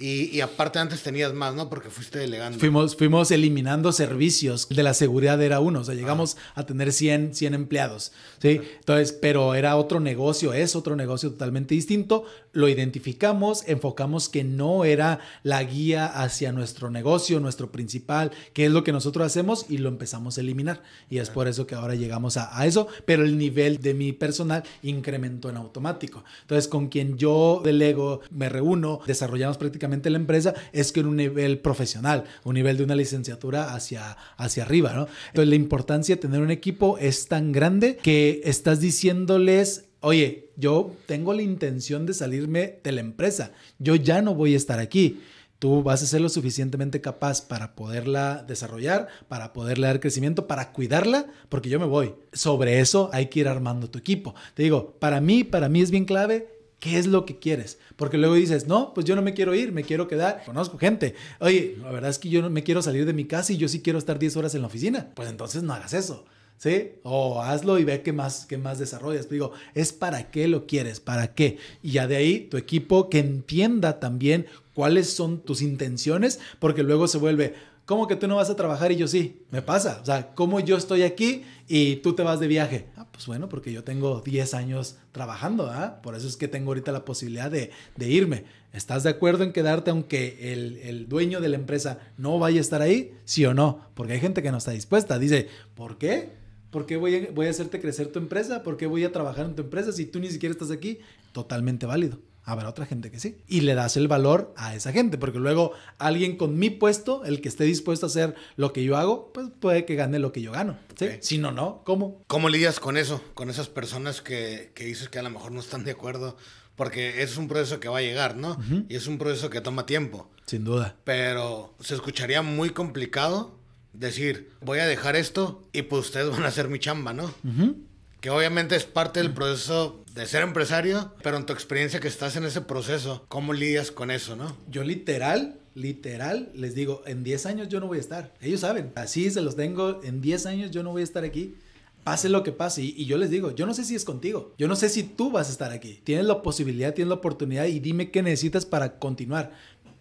Y, aparte antes tenías más, ¿no? Porque fuiste delegando. Fuimos, fuimos eliminando servicios. De la seguridad era uno. O sea, llegamos ah. a tener 100, 100 empleados. ¿sí? Entonces, pero era otro negocio, es otro negocio totalmente distinto. Lo identificamos, enfocamos que no era la guía hacia nuestro negocio, nuestro principal, que es lo que nosotros hacemos y lo empezamos a eliminar. Y es por eso que ahora llegamos a, a eso. Pero el nivel de mi personal incrementó en automático. Entonces, con quien yo delego, me reúno, desarrollamos prácticamente la empresa es que en un nivel profesional, un nivel de una licenciatura hacia, hacia arriba, ¿no? Entonces la importancia de tener un equipo es tan grande que estás diciéndoles oye, yo tengo la intención de salirme de la empresa, yo ya no voy a estar aquí. Tú vas a ser lo suficientemente capaz para poderla desarrollar, para poderle dar crecimiento, para cuidarla, porque yo me voy. Sobre eso hay que ir armando tu equipo. Te digo, para mí, para mí es bien clave ¿Qué es lo que quieres? Porque luego dices, no, pues yo no me quiero ir, me quiero quedar. Conozco gente. Oye, la verdad es que yo no me quiero salir de mi casa y yo sí quiero estar 10 horas en la oficina. Pues entonces no hagas eso. ¿Sí? O hazlo y ve qué más, qué más desarrollas. digo, es para qué lo quieres, para qué. Y ya de ahí tu equipo que entienda también cuáles son tus intenciones, porque luego se vuelve, ¿cómo que tú no vas a trabajar? Y yo sí, me pasa. O sea, ¿cómo yo estoy aquí y tú te vas de viaje? Ah, pues bueno, porque yo tengo 10 años trabajando, ¿ah? Por eso es que tengo ahorita la posibilidad de, de irme. ¿Estás de acuerdo en quedarte aunque el, el, dueño de la empresa no vaya a estar ahí? Sí o no, porque hay gente que no está dispuesta. Dice, ¿por qué? ¿Por qué voy voy a hacerte crecer tu empresa? ¿Por qué voy a trabajar en tu empresa si tú ni siquiera estás aquí? Totalmente válido. Habrá otra gente que sí. Y le das el valor a esa gente, porque luego alguien con mi puesto, el que esté dispuesto a hacer lo que yo hago, pues puede que gane lo que yo gano. ¿sí? Si no, no, ¿cómo? ¿Cómo lidias con eso? Con esas personas que, dices que a lo mejor no están de acuerdo porque es un proceso que va a llegar, ¿no? Y es un proceso que toma tiempo. Sin duda. Pero se escucharía muy complicado decir, voy a dejar esto y pues ustedes van a hacer mi chamba, ¿no? Que obviamente es parte del proceso de ser empresario, pero en tu experiencia que estás en ese proceso, ¿cómo lidias con eso, no? Yo literal, literal, les digo, en 10 años yo no voy a estar. Ellos saben, así se los tengo, en 10 años yo no voy a estar aquí. Pase lo que pase. Y, y, yo les digo, yo no sé si es contigo. Yo no sé si tú vas a estar aquí. Tienes la posibilidad, tienes la oportunidad y dime qué necesitas para continuar.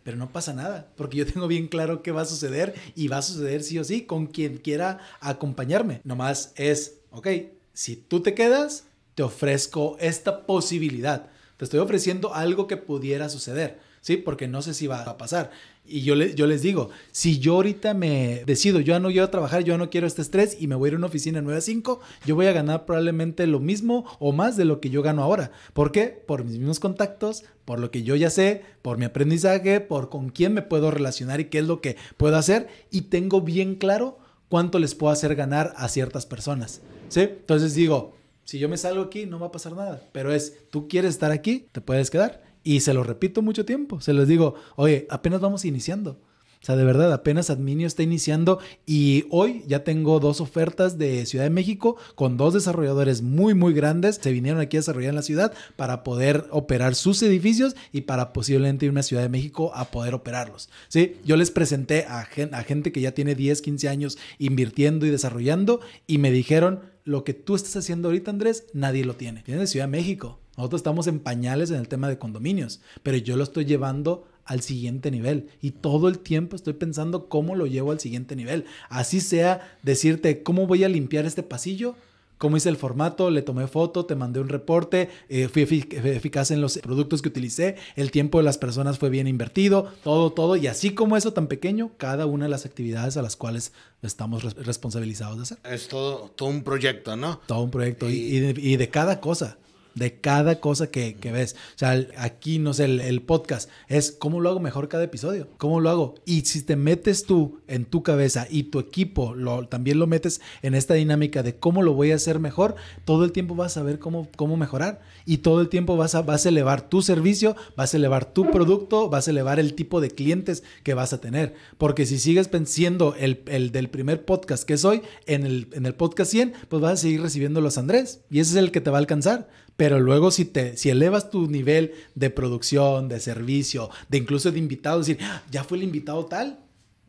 Pero no pasa nada, porque yo tengo bien claro qué va a suceder y va a suceder sí o sí con quien quiera acompañarme. Nomás es, ok, si tú te quedas, te ofrezco esta posibilidad. Te estoy ofreciendo algo que pudiera suceder, ¿sí? Porque no sé si va a pasar. Y yo, les digo, si yo ahorita me decido, yo ya no quiero trabajar, yo no quiero este estrés y me voy a ir a una oficina 9 a 5, yo voy a ganar probablemente lo mismo o más de lo que yo gano ahora. ¿Por qué? Por mis mismos contactos, por lo que yo ya sé, por mi aprendizaje, por con quién me puedo relacionar y qué es lo que puedo hacer. Y tengo bien claro cuánto les puedo hacer ganar a ciertas personas. ¿Sí? Entonces digo, si yo me salgo aquí, no va a pasar nada. Pero es, tú quieres estar aquí, te puedes quedar. Y se lo repito mucho tiempo. Se los digo, oye, apenas vamos iniciando. O sea, de verdad, apenas Adminio está iniciando y hoy ya tengo dos ofertas de Ciudad de México con dos desarrolladores muy, muy grandes. Se vinieron aquí a desarrollar en la ciudad para poder operar sus edificios y para posiblemente irme a Ciudad de México a poder operarlos. ¿sí? Yo les presenté a, a gente que ya tiene 10, 15 años invirtiendo y desarrollando y me dijeron, lo que tú estás haciendo ahorita, Andrés, nadie lo tiene. Viene de Ciudad de México. Nosotros estamos en pañales en el tema de condominios, pero yo lo estoy llevando al siguiente nivel y todo el tiempo estoy pensando cómo lo llevo al siguiente nivel. Así sea decirte cómo voy a limpiar este pasillo, cómo hice el formato, le tomé foto, te mandé un reporte, eh, fui eh, eficaz en los productos que utilicé, el tiempo de las personas fue bien invertido, todo, todo, y así como eso tan pequeño, cada una de las actividades a las cuales estamos responsabilizados de hacer. Es todo, todo un proyecto, ¿no? Todo un proyecto y de cada cosa de cada cosa que, ves. O sea, aquí, no sé, el, podcast es cómo lo hago mejor cada episodio, cómo lo hago. Y si te metes tú en tu cabeza y tu equipo lo, también lo metes en esta dinámica de cómo lo voy a hacer mejor, todo el tiempo vas a ver cómo, cómo mejorar y todo el tiempo vas a, vas a elevar tu servicio, vas a elevar tu producto, vas a elevar el tipo de clientes que vas a tener. Porque si sigues pensando el, el del primer podcast que soy, en el, en el podcast 100, pues vas a seguir recibiendo los Andrés y ese es el que te va a alcanzar. Pero luego si, te, si elevas tu nivel de producción, de servicio, de incluso de invitado, decir, ah, ya fue el invitado tal,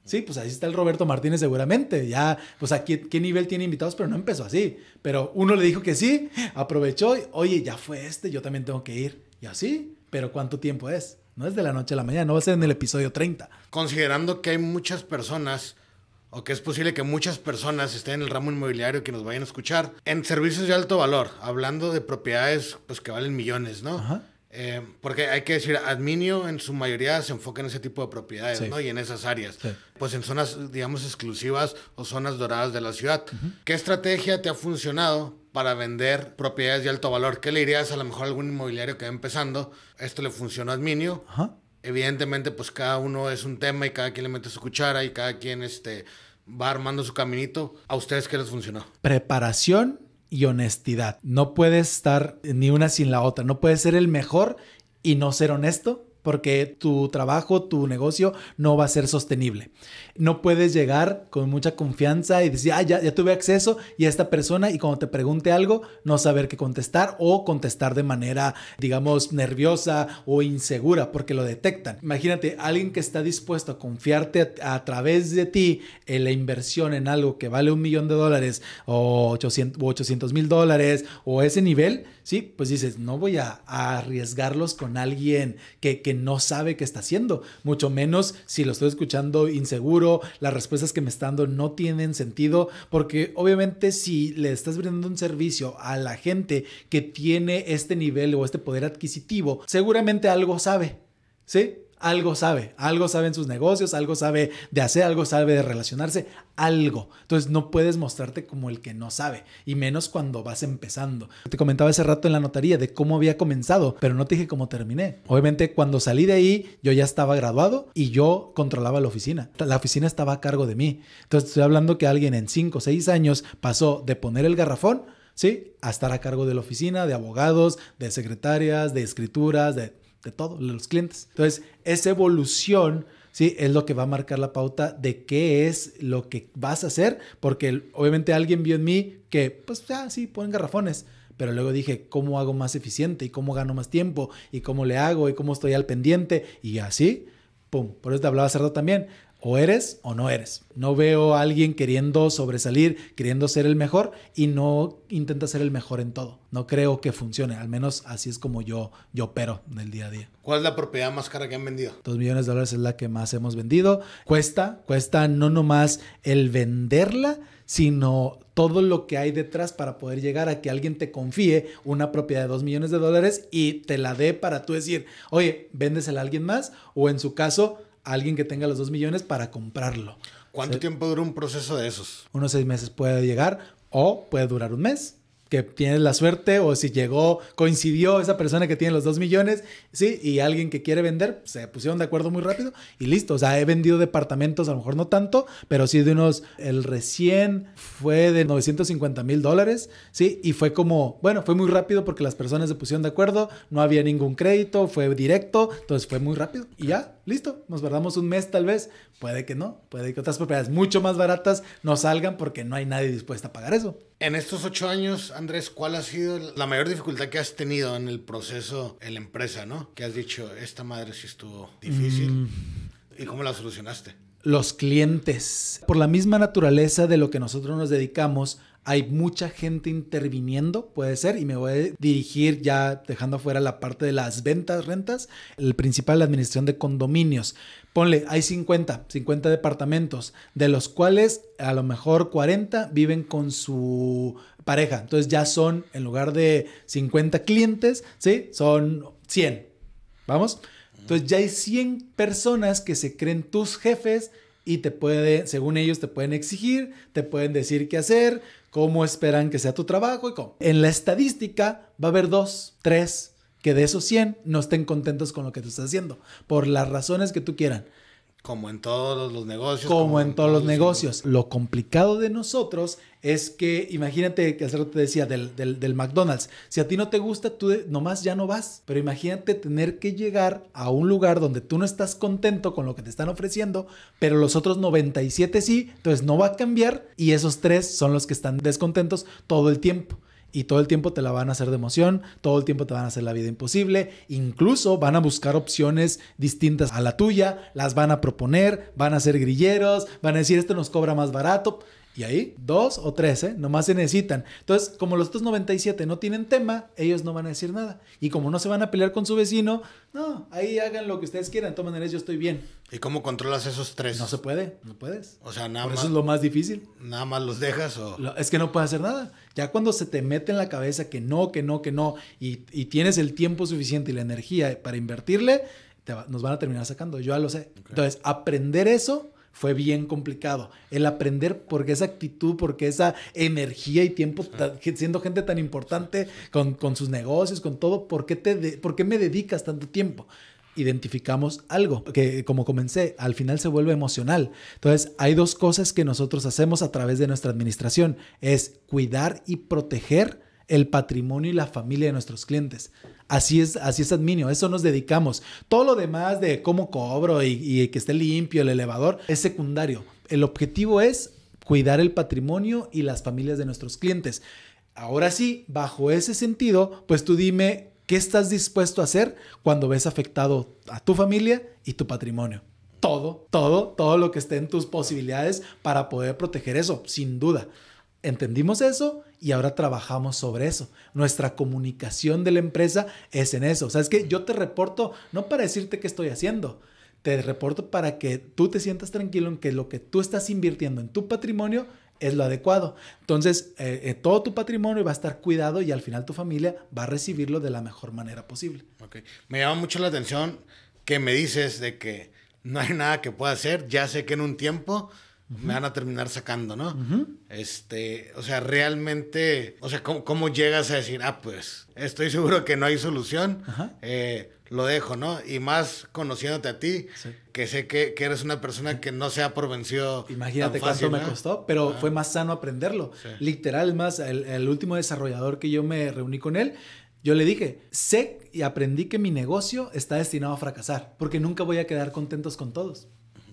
Sí, pues ahí está el Roberto Martínez seguramente. Ya, pues aquí, ¿qué nivel tiene invitados? Pero no empezó así. Pero uno le dijo que sí, aprovechó, oye, ya fue este, yo también tengo que ir. Y así, pero ¿cuánto tiempo es? No es de la noche a la mañana, no va a ser en el episodio 30. Considerando que hay muchas personas o que es posible que muchas personas estén en el ramo inmobiliario que nos vayan a escuchar, en servicios de alto valor, hablando de propiedades pues que valen millones, ¿no? Eh, porque hay que decir, Adminio en su mayoría se enfoca en ese tipo de propiedades, ¿no? Y en esas áreas. Pues en zonas, digamos, exclusivas o zonas doradas de la ciudad. ¿Qué estrategia te ha funcionado para vender propiedades de alto valor? ¿Qué le dirías a lo mejor a algún inmobiliario que va empezando? Esto le funciona, a Adminio evidentemente pues cada uno es un tema y cada quien le mete su cuchara y cada quien este, va armando su caminito. ¿A ustedes qué les funcionó? Preparación y honestidad. No puedes estar ni una sin la otra. No puedes ser el mejor y no ser honesto porque tu trabajo, tu negocio no va a ser sostenible. No puedes llegar con mucha confianza y decir, ah, ya, ya tuve acceso y a esta persona y cuando te pregunte algo, no saber qué contestar o contestar de manera, digamos, nerviosa o insegura porque lo detectan. Imagínate, alguien que está dispuesto a confiarte a, través de ti en la inversión en algo que vale un millón de dólares o 800 mil dólares o ese nivel, sí, pues dices, no voy a, arriesgarlos con alguien que no sabe qué está haciendo, mucho menos si lo estoy escuchando inseguro, las respuestas que me están dando no tienen sentido, porque obviamente si le estás brindando un servicio a la gente que tiene este nivel o este poder adquisitivo, seguramente algo sabe, ¿sí? algo sabe, algo sabe en sus negocios, algo sabe de hacer, algo sabe de relacionarse, algo. Entonces no puedes mostrarte como el que no sabe, y menos cuando vas empezando. Te comentaba hace rato en la notaría de cómo había comenzado, pero no te dije cómo terminé. Obviamente cuando salí de ahí yo ya estaba graduado y yo controlaba la oficina. La oficina estaba a cargo de mí. Entonces estoy hablando que alguien en cinco o seis años pasó de poner el garrafón, ¿sí? A estar a cargo de la oficina, de abogados, de secretarias, de escrituras, de de todo, de los clientes. Entonces, esa evolución ¿sí? Es lo que va a marcar la pauta de qué es lo que vas a hacer, porque obviamente alguien vio en mí que, pues, ya, ah, sí, ponen garrafones, pero luego dije, ¿cómo hago más eficiente? ¿Y cómo gano más tiempo? ¿Y cómo le hago? ¿Y cómo estoy al pendiente? Y así, pum, por eso te hablaba Cerdo también. O eres o no eres. No veo a alguien queriendo sobresalir, queriendo ser el mejor y no intenta ser el mejor en todo. No creo que funcione, al menos así es como yo, yo opero en el día a día. ¿Cuál es la propiedad más cara que han vendido? Dos millones de dólares es la que más hemos vendido. Cuesta, cuesta no nomás el venderla, sino todo lo que hay detrás para poder llegar a que alguien te confíe una propiedad de dos millones de dólares y te la dé para tú decir, oye, véndesela a alguien más o en su caso alguien que tenga los dos millones para comprarlo. ¿Cuánto tiempo dura un proceso de esos? Unos seis meses puede llegar o puede durar un mes que tienes la suerte o si llegó, coincidió esa persona que tiene los 2 millones, sí, y alguien que quiere vender, se pusieron de acuerdo muy rápido y listo. O sea, he vendido departamentos, a lo mejor no tanto, pero sí de unos, el recién fue de 950 mil dólares, sí, y fue como, bueno, fue muy rápido porque las personas se pusieron de acuerdo, no había ningún crédito, fue directo, entonces fue muy rápido y ya, listo, nos perdamos un mes tal vez, puede que no, puede que otras propiedades mucho más baratas no salgan porque no hay nadie dispuesto a pagar eso. En estos ocho años, Andrés, ¿cuál ha sido la mayor dificultad que has tenido en el proceso en la empresa, no? Que has dicho, esta madre sí estuvo difícil. Mm. ¿Y cómo la solucionaste? los clientes. Por la misma naturaleza de lo que nosotros nos dedicamos, hay mucha gente interviniendo, puede ser, y me voy a dirigir ya dejando fuera la parte de las ventas, rentas, el principal, la administración de condominios. Ponle, hay 50, 50 departamentos, de los cuales a lo mejor 40 viven con su pareja. Entonces ya son, en lugar de 50 clientes, ¿sí? Son 100. ¿Vamos? Entonces ya hay 100 personas que se creen tus jefes y te pueden, según ellos, te pueden exigir, te pueden decir qué hacer, cómo esperan que sea tu trabajo y cómo. En la estadística va a haber dos, tres, que de esos 100 no estén contentos con lo que tú estás haciendo, por las razones que tú quieran. Como en todos los negocios. Como, en, todos, los negocios. Lo complicado de nosotros es que, imagínate que hace te decía del, McDonald's, si a ti no te gusta, tú nomás ya no vas. Pero imagínate tener que llegar a un lugar donde tú no estás contento con lo que te están ofreciendo, pero los otros 97 sí, entonces no va a cambiar y esos tres son los que están descontentos todo el tiempo. Y todo el tiempo te la van a hacer de emoción, todo el tiempo te van a hacer la vida imposible, incluso van a buscar opciones distintas a la tuya, las van a proponer, van a ser grilleros, van a decir esto nos cobra más barato. Y ahí, dos o tres, ¿eh? Nomás se necesitan. Entonces, como los otros 97 no tienen tema, ellos no van a decir nada. Y como no se van a pelear con su vecino, no, ahí hagan lo que ustedes quieran. De todas maneras, yo estoy bien. ¿Y cómo controlas esos tres? No se puede, no puedes. O sea, nada Por Eso es lo más difícil. Nada más los dejas o. Es que no puedes hacer nada. Ya cuando se te mete en la cabeza que no, que no, que no, y, y tienes el tiempo suficiente y la energía para invertirle, te nos van a terminar sacando. Yo ya lo sé. Entonces, aprender eso fue bien complicado. El aprender porque esa actitud, porque esa energía y tiempo, siendo gente tan importante con, con, sus negocios, con todo, ¿por qué, te ¿por qué me dedicas tanto tiempo? Identificamos algo que, como comencé, al final se vuelve emocional. Entonces, hay dos cosas que nosotros hacemos a través de nuestra administración. Es cuidar y proteger el patrimonio y la familia de nuestros clientes. Así es, así es Adminio, eso nos dedicamos. Todo lo demás de cómo cobro y, que esté limpio el elevador es secundario. El objetivo es cuidar el patrimonio y las familias de nuestros clientes. Ahora sí, bajo ese sentido, pues tú dime qué estás dispuesto a hacer cuando ves afectado a tu familia y tu patrimonio todo, todo, todo lo que esté en tus posibilidades para poder proteger eso, sin duda. Entendimos eso y ahora trabajamos sobre eso. Nuestra comunicación de la empresa es en eso. O sea, es que yo te reporto no para decirte qué estoy haciendo, te reporto para que tú te sientas tranquilo en que lo que tú estás invirtiendo en tu patrimonio es lo adecuado. Entonces, eh, eh, todo tu patrimonio va a estar cuidado y al final tu familia va a recibirlo de la mejor manera posible. Okay. Me llama mucho la atención que me dices de que no hay nada que pueda hacer, ya sé que en un tiempo me van a terminar sacando, ¿no? Este, o sea, realmente, o sea, ¿cómo, llegas a decir, ah, pues, estoy seguro que no hay solución, eh, lo dejo, ¿no? Y más conociéndote a ti, que sé que, eres una persona que no se ha por Imagínate cuánto me costó, pero fue más sano aprenderlo. Literal, más, el, el último desarrollador que yo me reuní con él, yo le dije, sé y aprendí que mi negocio está destinado a fracasar, porque nunca voy a quedar contentos con todos.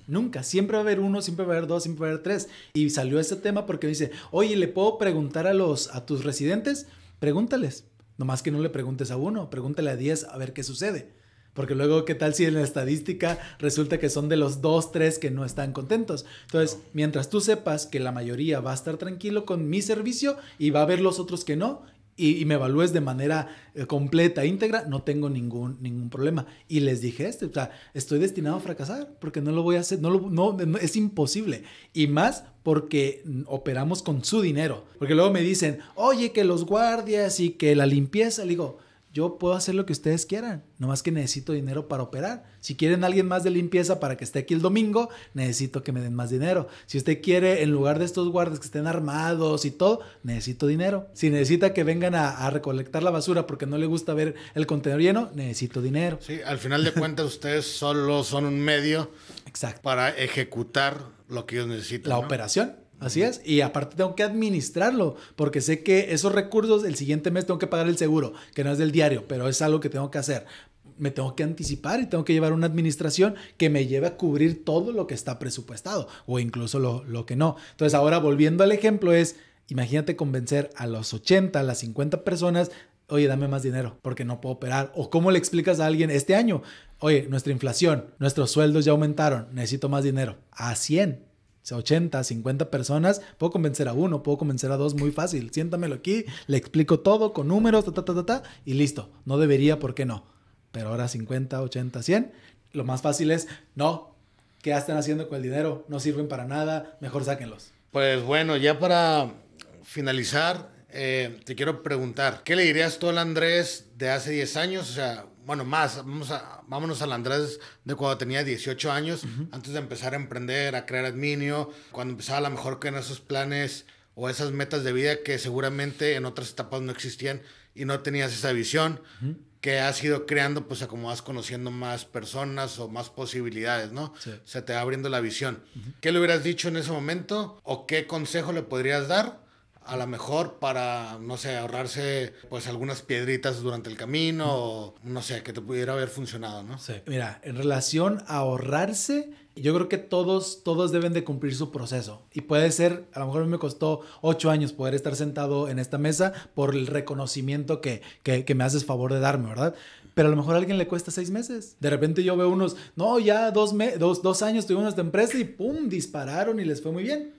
Nunca. Siempre va a haber uno, siempre va a haber dos, siempre va a haber tres. Y salió ese tema porque dice, oye, ¿le puedo preguntar a, los, a tus residentes? Pregúntales. Nomás que no le preguntes a uno, pregúntale a diez a ver qué sucede. Porque luego, ¿qué tal si en la estadística resulta que son de los dos, tres que no están contentos? Entonces, mientras tú sepas que la mayoría va a estar tranquilo con mi servicio y va a haber los otros que no, y, me evalúes de manera eh, completa, íntegra, no tengo ningún, ningún problema. Y les dije este, o sea, estoy destinado a fracasar porque no lo voy a hacer, no, es imposible. Y más porque operamos con su dinero. Porque luego me dicen, oye, que los guardias y que la limpieza, le digo, yo puedo hacer lo que ustedes quieran, más que necesito dinero para operar. Si quieren alguien más de limpieza para que esté aquí el domingo, necesito que me den más dinero. Si usted quiere, en lugar de estos guardas que estén armados y todo, necesito dinero. Si necesita que vengan a, recolectar la basura porque no le gusta ver el contenedor lleno, necesito dinero. Sí, al final de cuentas ustedes solo son un medio para ejecutar lo que ellos necesitan. La operación. Así es. Y aparte tengo que administrarlo, porque sé que esos recursos el siguiente mes tengo que pagar el seguro, que no es del diario, pero es algo que tengo que hacer. Me tengo que anticipar y tengo que llevar una administración que me lleve a cubrir todo lo que está presupuestado o incluso lo, que no. Entonces ahora volviendo al ejemplo es, imagínate convencer a los 80, a las 50 personas oye, dame más dinero porque no puedo operar. O cómo le explicas a alguien este año, oye, nuestra inflación, nuestros sueldos ya aumentaron, necesito más dinero. A 100 sea, 80, 50 personas, puedo convencer a uno, puedo convencer a dos muy fácil. Siéntamelo aquí, le explico todo con números, ta, ta, ta, ta, y listo. No debería, ¿por qué no? Pero ahora 50, 80, 100, lo más fácil es, no, ¿qué están haciendo con el dinero? No sirven para nada, mejor sáquenlos. Pues bueno, ya para finalizar, eh, te quiero preguntar, ¿qué le dirías tú al Andrés de hace 10 años? O sea, bueno, más, vamos a, vámonos al Andrés de cuando tenía 18 años, antes de empezar a emprender, a crear Adminio, cuando empezaba a lo mejor que en esos planes o esas metas de vida que seguramente en otras etapas no existían y no tenías esa visión que has ido creando, pues a como vas conociendo más personas o más posibilidades, ¿no? Se te va abriendo la visión. ¿Qué le hubieras dicho en ese momento o qué consejo le podrías dar a lo mejor para, no sé, ahorrarse pues algunas piedritas durante el camino no sé, que te pudiera haber funcionado, ¿no? Sí. Mira, en relación a ahorrarse, yo creo que todos, todos deben de cumplir su proceso. Y puede ser, a lo mejor a mí me costó ocho años poder estar sentado en esta mesa por el reconocimiento que, que, que, me haces favor de darme, ¿verdad? Pero a lo mejor a alguien le cuesta seis meses. De repente yo veo unos, no, ya dos, me dos, dos años tuvimos esta empresa y ¡pum! dispararon y les fue muy bien.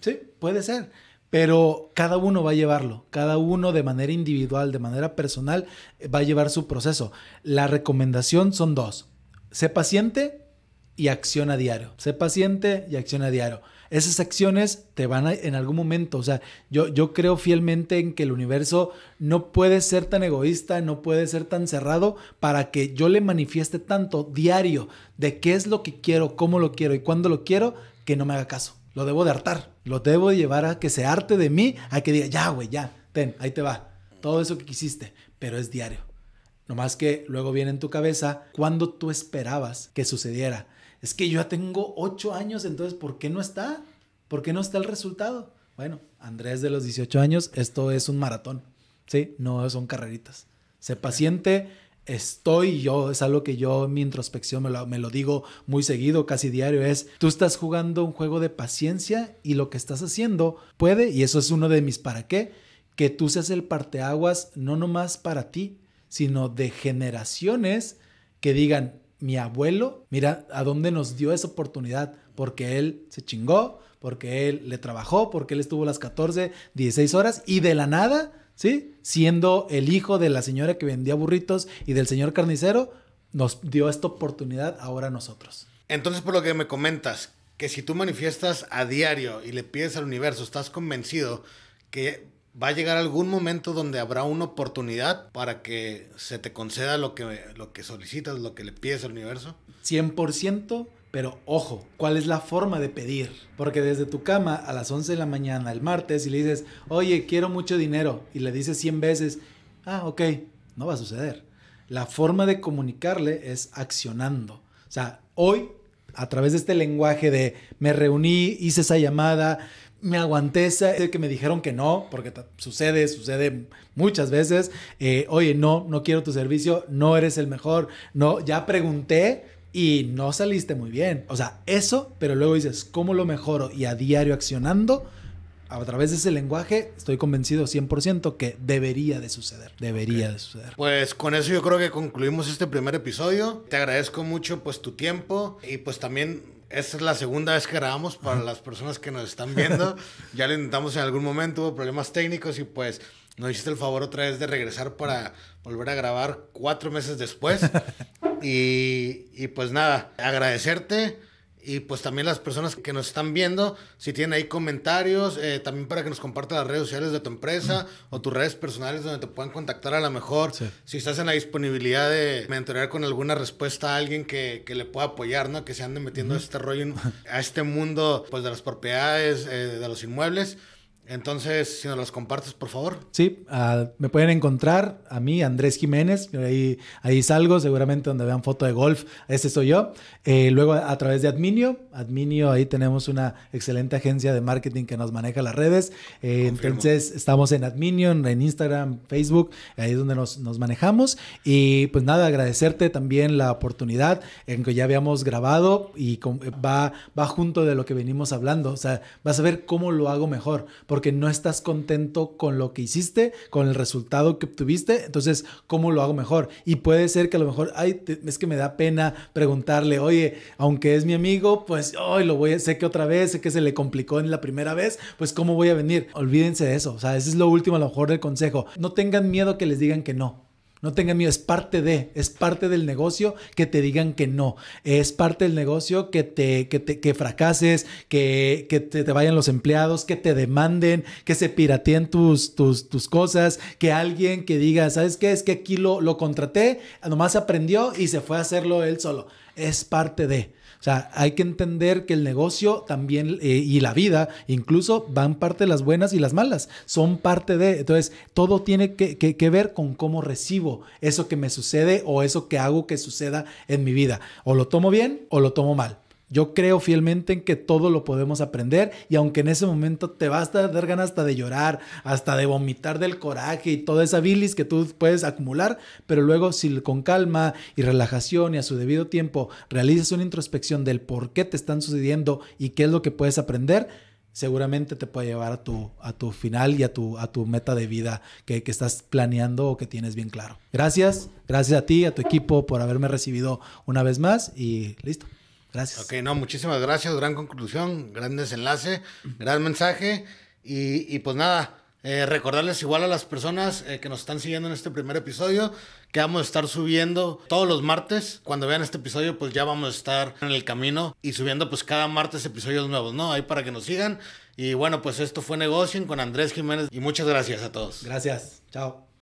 Sí, puede ser pero cada uno va a llevarlo, cada uno de manera individual, de manera personal, eh, va a llevar su proceso. La recomendación son dos, sé paciente y acciona diario, sé paciente y acciona diario. Esas acciones te van en algún momento, o sea, yo, yo creo fielmente en que el universo no puede ser tan egoísta, no puede ser tan cerrado para que yo le manifieste tanto diario de qué es lo que quiero, cómo lo quiero y cuándo lo quiero, que no me haga caso. Lo debo de hartar. Lo debo de llevar a que se harte de mí, Hay que diga, ya, güey, ya, ten, ahí te va. Todo eso que quisiste, pero es diario. Nomás que luego viene en tu cabeza cuando tú esperabas que sucediera. Es que yo ya tengo ocho años, entonces, ¿por qué no está? ¿Por qué no está el resultado? Bueno, Andrés de los 18 años, esto es un maratón, ¿sí? No son carreritas. Sé paciente estoy yo, es algo que yo en mi introspección me lo, digo muy seguido, casi diario, es tú estás jugando un juego de paciencia y lo que estás haciendo puede, y eso es uno de mis para qué, que tú seas el parteaguas no nomás para ti, sino de generaciones que digan, mi abuelo, mira a dónde nos dio esa oportunidad, porque él se chingó, porque él le trabajó, porque él estuvo las 14, 16 horas y de la nada ¿sí? Siendo el hijo de la señora que vendía burritos y del señor carnicero, nos dio esta oportunidad ahora a nosotros. Entonces, por lo que me comentas, que si tú manifiestas a diario y le pides al universo, estás convencido que va a llegar algún momento donde habrá una oportunidad para que se te conceda lo que, lo que solicitas, lo que le pides al universo? 100% pero ojo, ¿cuál es la forma de pedir? Porque desde tu cama a las 11 de la mañana el martes y le dices, oye, quiero mucho dinero, y le dices 100 veces, ah, ok, no va a suceder. La forma de comunicarle es accionando. O sea, hoy, a través de este lenguaje de me reuní, hice esa llamada, me aguanté esa, que me dijeron que no, porque sucede, sucede muchas veces, eh, oye, no, no quiero tu servicio, no eres el mejor, no, ya pregunté y no saliste muy bien. O sea, eso, pero luego dices, ¿cómo lo mejoro? Y a diario accionando, a través de ese lenguaje, estoy convencido 100% que debería de suceder. Debería de suceder. Pues con eso yo creo que concluimos este primer episodio. Te agradezco mucho pues tu tiempo y pues también esta es la segunda vez que grabamos para las personas que nos están viendo. Ya lo intentamos en algún momento, hubo problemas técnicos y pues nos hiciste el favor otra vez de regresar para volver a grabar cuatro meses después. y, pues nada, agradecerte. Y pues también las personas que nos están viendo, si tienen ahí comentarios, eh, también para que nos compartan las redes sociales de tu empresa o tus redes personales donde te puedan contactar a lo mejor. Si estás en la disponibilidad de mentorear con alguna respuesta a alguien que, le pueda apoyar, ¿no? Que se ande metiendo a este rollo a este mundo pues de las propiedades, eh, de los inmuebles. Entonces, si nos los compartes, por favor. Sí, ah, me pueden encontrar a mí, Andrés Jiménez. Ahí, ahí salgo, seguramente donde vean foto de golf, ese soy yo. Eh, luego, a través de Adminio. Adminio, ahí tenemos una excelente agencia de marketing que nos maneja las redes. Eh, entonces, estamos en Adminio, en Instagram, Facebook, ahí es donde nos, manejamos. Y pues nada, agradecerte también la oportunidad en que ya habíamos grabado y eh, va, va junto de lo que venimos hablando. O sea, vas a ver cómo lo hago mejor porque no estás contento con lo que hiciste, con el resultado que obtuviste, entonces, ¿cómo lo hago mejor? Y puede ser que a lo mejor, ay, es que me da pena preguntarle, oye, aunque es mi amigo, pues, hoy lo voy a, sé que otra vez, sé que se le complicó en la primera vez, pues, ¿cómo voy a venir? Olvídense de eso, o sea, ese es lo último a lo mejor del consejo. No tengan miedo que les digan que no. No tengan miedo, es parte de, es parte del negocio que te digan que no, es parte del negocio que te, que, que fracases, que, que te, te, vayan los empleados, que te demanden, que se pirateen tus, tus, tus cosas, que alguien que diga, ¿sabes qué? Es que aquí lo, lo contraté, nomás aprendió y se fue a hacerlo él solo. Es parte de. O sea, hay que entender que el negocio también eh, y la vida incluso van parte de las buenas y las malas, son parte de, entonces todo tiene que ver con cómo recibo eso que me sucede o eso que hago que suceda en mi vida. O lo tomo bien o lo tomo mal. Yo creo fielmente en que todo lo podemos aprender y aunque en ese momento te vas a dar ganas hasta de llorar, hasta de vomitar del coraje y toda esa bilis que tú puedes acumular, pero luego si con calma y relajación y a su debido tiempo realizas una introspección del por qué te están sucediendo y qué es lo que puedes aprender, seguramente te puede llevar a tu, a tu final y a tu, a tu meta de vida que, que, estás planeando o que tienes bien claro. Gracias, gracias a ti, a tu equipo por haberme recibido una vez más y listo. Ok, no, muchísimas gracias. Gran conclusión, gran desenlace, gran mensaje. Y, y pues nada, eh, recordarles igual a las personas eh, que nos están siguiendo en este primer episodio que vamos a estar subiendo todos los martes. Cuando vean este episodio, pues ya vamos a estar en el camino y subiendo pues cada martes episodios nuevos, ¿no? Ahí para que nos sigan. Y bueno, pues esto fue Negocien con Andrés Jiménez y muchas gracias a todos. Gracias. Chao.